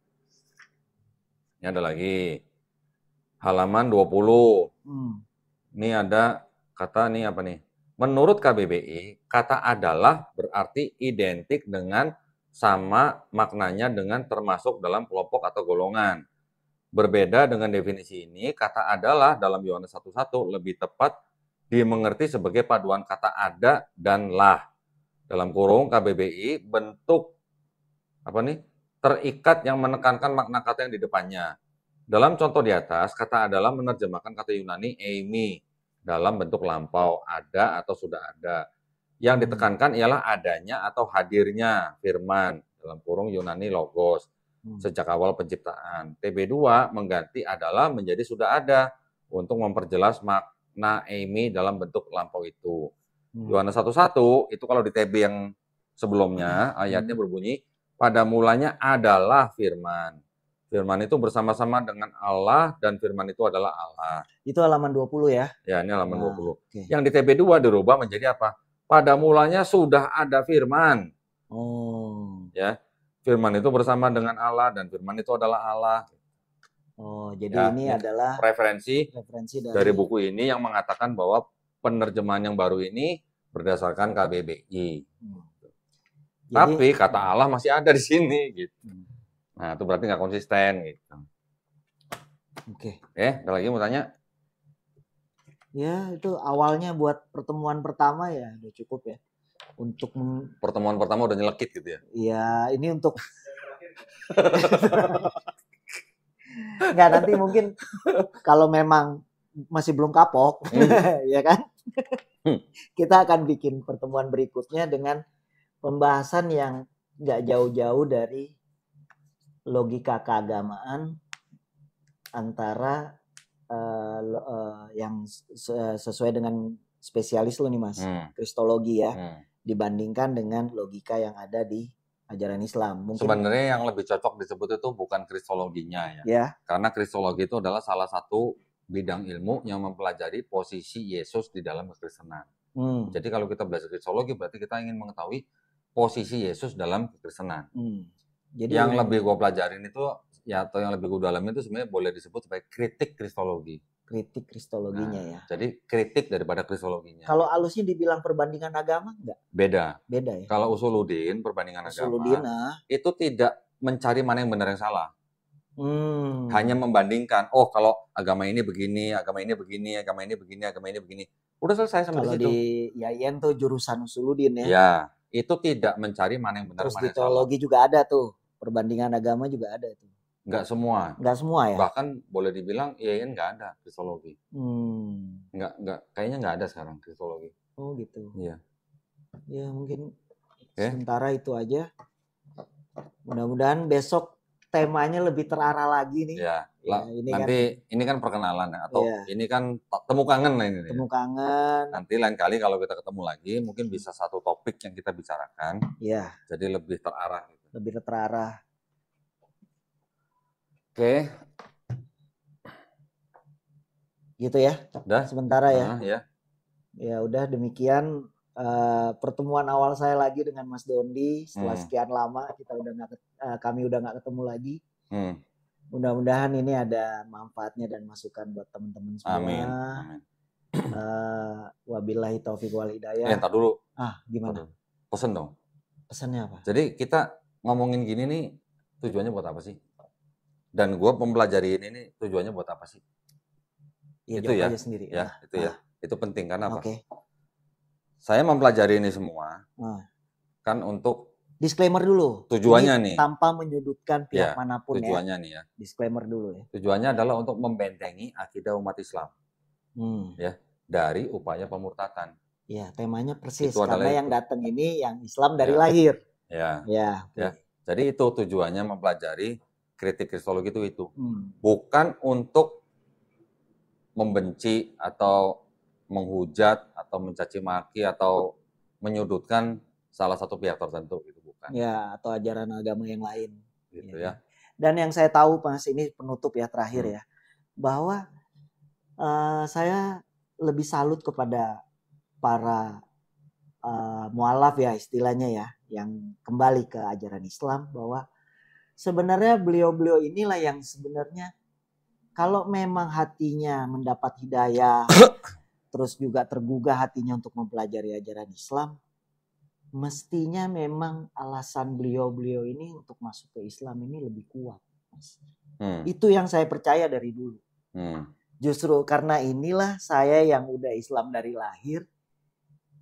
Ini ada lagi. Halaman 20. Hmm. Ini ada kata nih apa nih? Menurut KBBI, kata adalah berarti identik dengan sama maknanya dengan termasuk dalam kelompok atau golongan. Berbeda dengan definisi ini, kata adalah dalam Yohanes 1.1 lebih tepat dimengerti sebagai paduan kata ada dan lah. Dalam kurung KBBI bentuk apa nih? terikat yang menekankan makna kata yang di depannya. Dalam contoh di atas, kata adalah menerjemahkan kata Yunani eimi dalam bentuk lampau, ada atau sudah ada. Yang hmm. ditekankan ialah adanya atau hadirnya firman dalam kurung Yunani logos hmm. sejak awal penciptaan. TB2 mengganti adalah menjadi sudah ada untuk memperjelas makna Amy dalam bentuk lampau itu. Hmm. satu 11 itu kalau di TB yang sebelumnya hmm. ayatnya berbunyi pada mulanya adalah firman. Firman itu bersama-sama dengan Allah dan firman itu adalah Allah. Itu halaman 20 ya. Ya, ini halaman nah, 20. Okay. Yang di TB2 dirubah menjadi apa? Pada mulanya sudah ada firman. Oh. Ya. Firman itu bersama dengan Allah dan firman itu adalah Allah. Oh, jadi ya, ini, adalah referensi, referensi dari... dari buku ini yang mengatakan bahwa penerjemahan yang baru ini berdasarkan KBBI. Hmm. Jadi, Tapi kata hmm. Allah masih ada di sini gitu. Hmm. Nah, itu berarti nggak konsisten gitu. Oke. Okay. Eh, ada lagi mau tanya? Ya, itu awalnya buat pertemuan pertama ya udah cukup ya. Untuk pertemuan pertama udah nyelekit gitu ya. Iya, ini untuk <laughs> Enggak nanti mungkin kalau memang masih belum kapok, hmm. <laughs> ya kan? Hmm. Kita akan bikin pertemuan berikutnya dengan pembahasan yang nggak jauh-jauh dari logika keagamaan antara uh, uh, yang sesuai dengan spesialis lo nih mas, hmm. kristologi ya, hmm. dibandingkan dengan logika yang ada di ajaran Islam. Mungkin sebenarnya yang lebih cocok disebut itu bukan kristologinya ya. ya. Karena kristologi itu adalah salah satu bidang ilmu yang mempelajari posisi Yesus di dalam kekristenan. Hmm. Jadi kalau kita belajar kristologi berarti kita ingin mengetahui posisi Yesus dalam kekristenan. Hmm. Jadi yang ini... lebih gue pelajarin itu ya atau yang lebih gue dalami itu sebenarnya boleh disebut sebagai kritik kristologi kritik kristologinya nah, ya. Jadi kritik daripada kristologinya. Kalau alusnya dibilang perbandingan agama enggak? Beda. Beda ya. Kalau usuludin perbandingan usuludin, agama nah. itu tidak mencari mana yang benar yang salah. Hmm. Hanya membandingkan, oh kalau agama ini begini, agama ini begini, agama ini begini, agama ini begini. Udah selesai sama kalau di situ. di Yayen tuh jurusan usuludin ya. Ya, itu tidak mencari mana yang benar Terus mana di teologi juga ada tuh, perbandingan agama juga ada tuh. Nggak semua. Nggak semua ya? Bahkan boleh dibilang IAIN iya, nggak ada kristologi. Hmm. Nggak, nggak, kayaknya nggak ada sekarang kristologi. Oh gitu. Iya. Ya mungkin okay. Ya. sementara itu aja. Mudah-mudahan besok temanya lebih terarah lagi nih. Iya. Ya, ini nanti kan, ini kan perkenalan ya atau ya. ini kan temu kangen lah ini. Temu kangen. Nanti lain kali kalau kita ketemu lagi mungkin bisa satu topik yang kita bicarakan. Iya. Jadi lebih terarah. Gitu. Lebih terarah. Oke. Gitu ya. Udah. Sementara ya. Uh, ya. Ya udah demikian uh, pertemuan awal saya lagi dengan Mas Dondi setelah hmm. sekian lama kita udah gak, uh, eh, kami udah nggak ketemu lagi. Hmm. Mudah-mudahan ini ada manfaatnya dan masukan buat teman-teman semua. Amin. Amin. Uh, wabillahi taufiq wal hidayah. Eh, dulu. Ah, gimana? Pesen dong. Pesannya apa? Jadi kita ngomongin gini nih tujuannya buat apa sih? dan gue mempelajari ini, ini tujuannya buat apa sih? Iya, ya, ya ah, itu ya, sendiri. ya, itu ya, itu penting karena apa? Oke. Saya mempelajari ini semua ah. kan untuk disclaimer dulu. Tujuannya ini nih tanpa menyudutkan pihak ya, manapun ya. tujuannya ya. nih ya. Disclaimer dulu ya. Tujuannya adalah untuk membentengi akidah umat Islam. Hmm. Ya, dari upaya pemurtatan. Ya, temanya persis itu karena yang datang ini yang Islam dari ya. lahir. Ya. Ya. Okay. ya. Jadi itu tujuannya mempelajari kritik kristologi itu itu. Hmm. Bukan untuk membenci atau menghujat atau mencaci maki atau menyudutkan salah satu pihak tertentu itu bukan. Ya, atau ajaran agama yang lain. Gitu ya. ya. Dan yang saya tahu Mas ini penutup ya terakhir hmm. ya. Bahwa uh, saya lebih salut kepada para uh, mualaf ya istilahnya ya yang kembali ke ajaran Islam bahwa sebenarnya beliau-beliau inilah yang sebenarnya kalau memang hatinya mendapat hidayah, <coughs> terus juga tergugah hatinya untuk mempelajari ajaran Islam, mestinya memang alasan beliau-beliau ini untuk masuk ke Islam ini lebih kuat. Hmm. Itu yang saya percaya dari dulu. Hmm. Justru karena inilah saya yang udah Islam dari lahir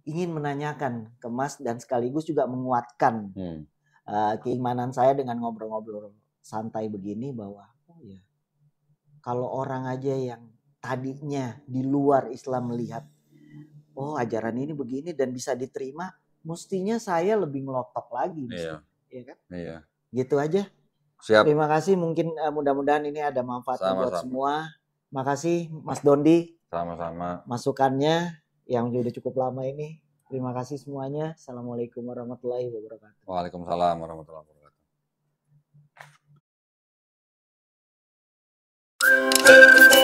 ingin menanyakan ke Mas dan sekaligus juga menguatkan hmm Eh, keimanan saya dengan ngobrol-ngobrol santai begini bahwa oh ya kalau orang aja yang tadinya di luar Islam melihat oh ajaran ini begini dan bisa diterima mestinya saya lebih ngelotok lagi iya. Iya kan iya. gitu aja Siap. terima kasih mungkin eh, mudah-mudahan ini ada manfaat Sama-sama. buat semua makasih Mas Dondi sama-sama masukannya yang sudah cukup lama ini Terima kasih semuanya. Assalamualaikum warahmatullahi wabarakatuh. Waalaikumsalam warahmatullahi wabarakatuh. Thank you.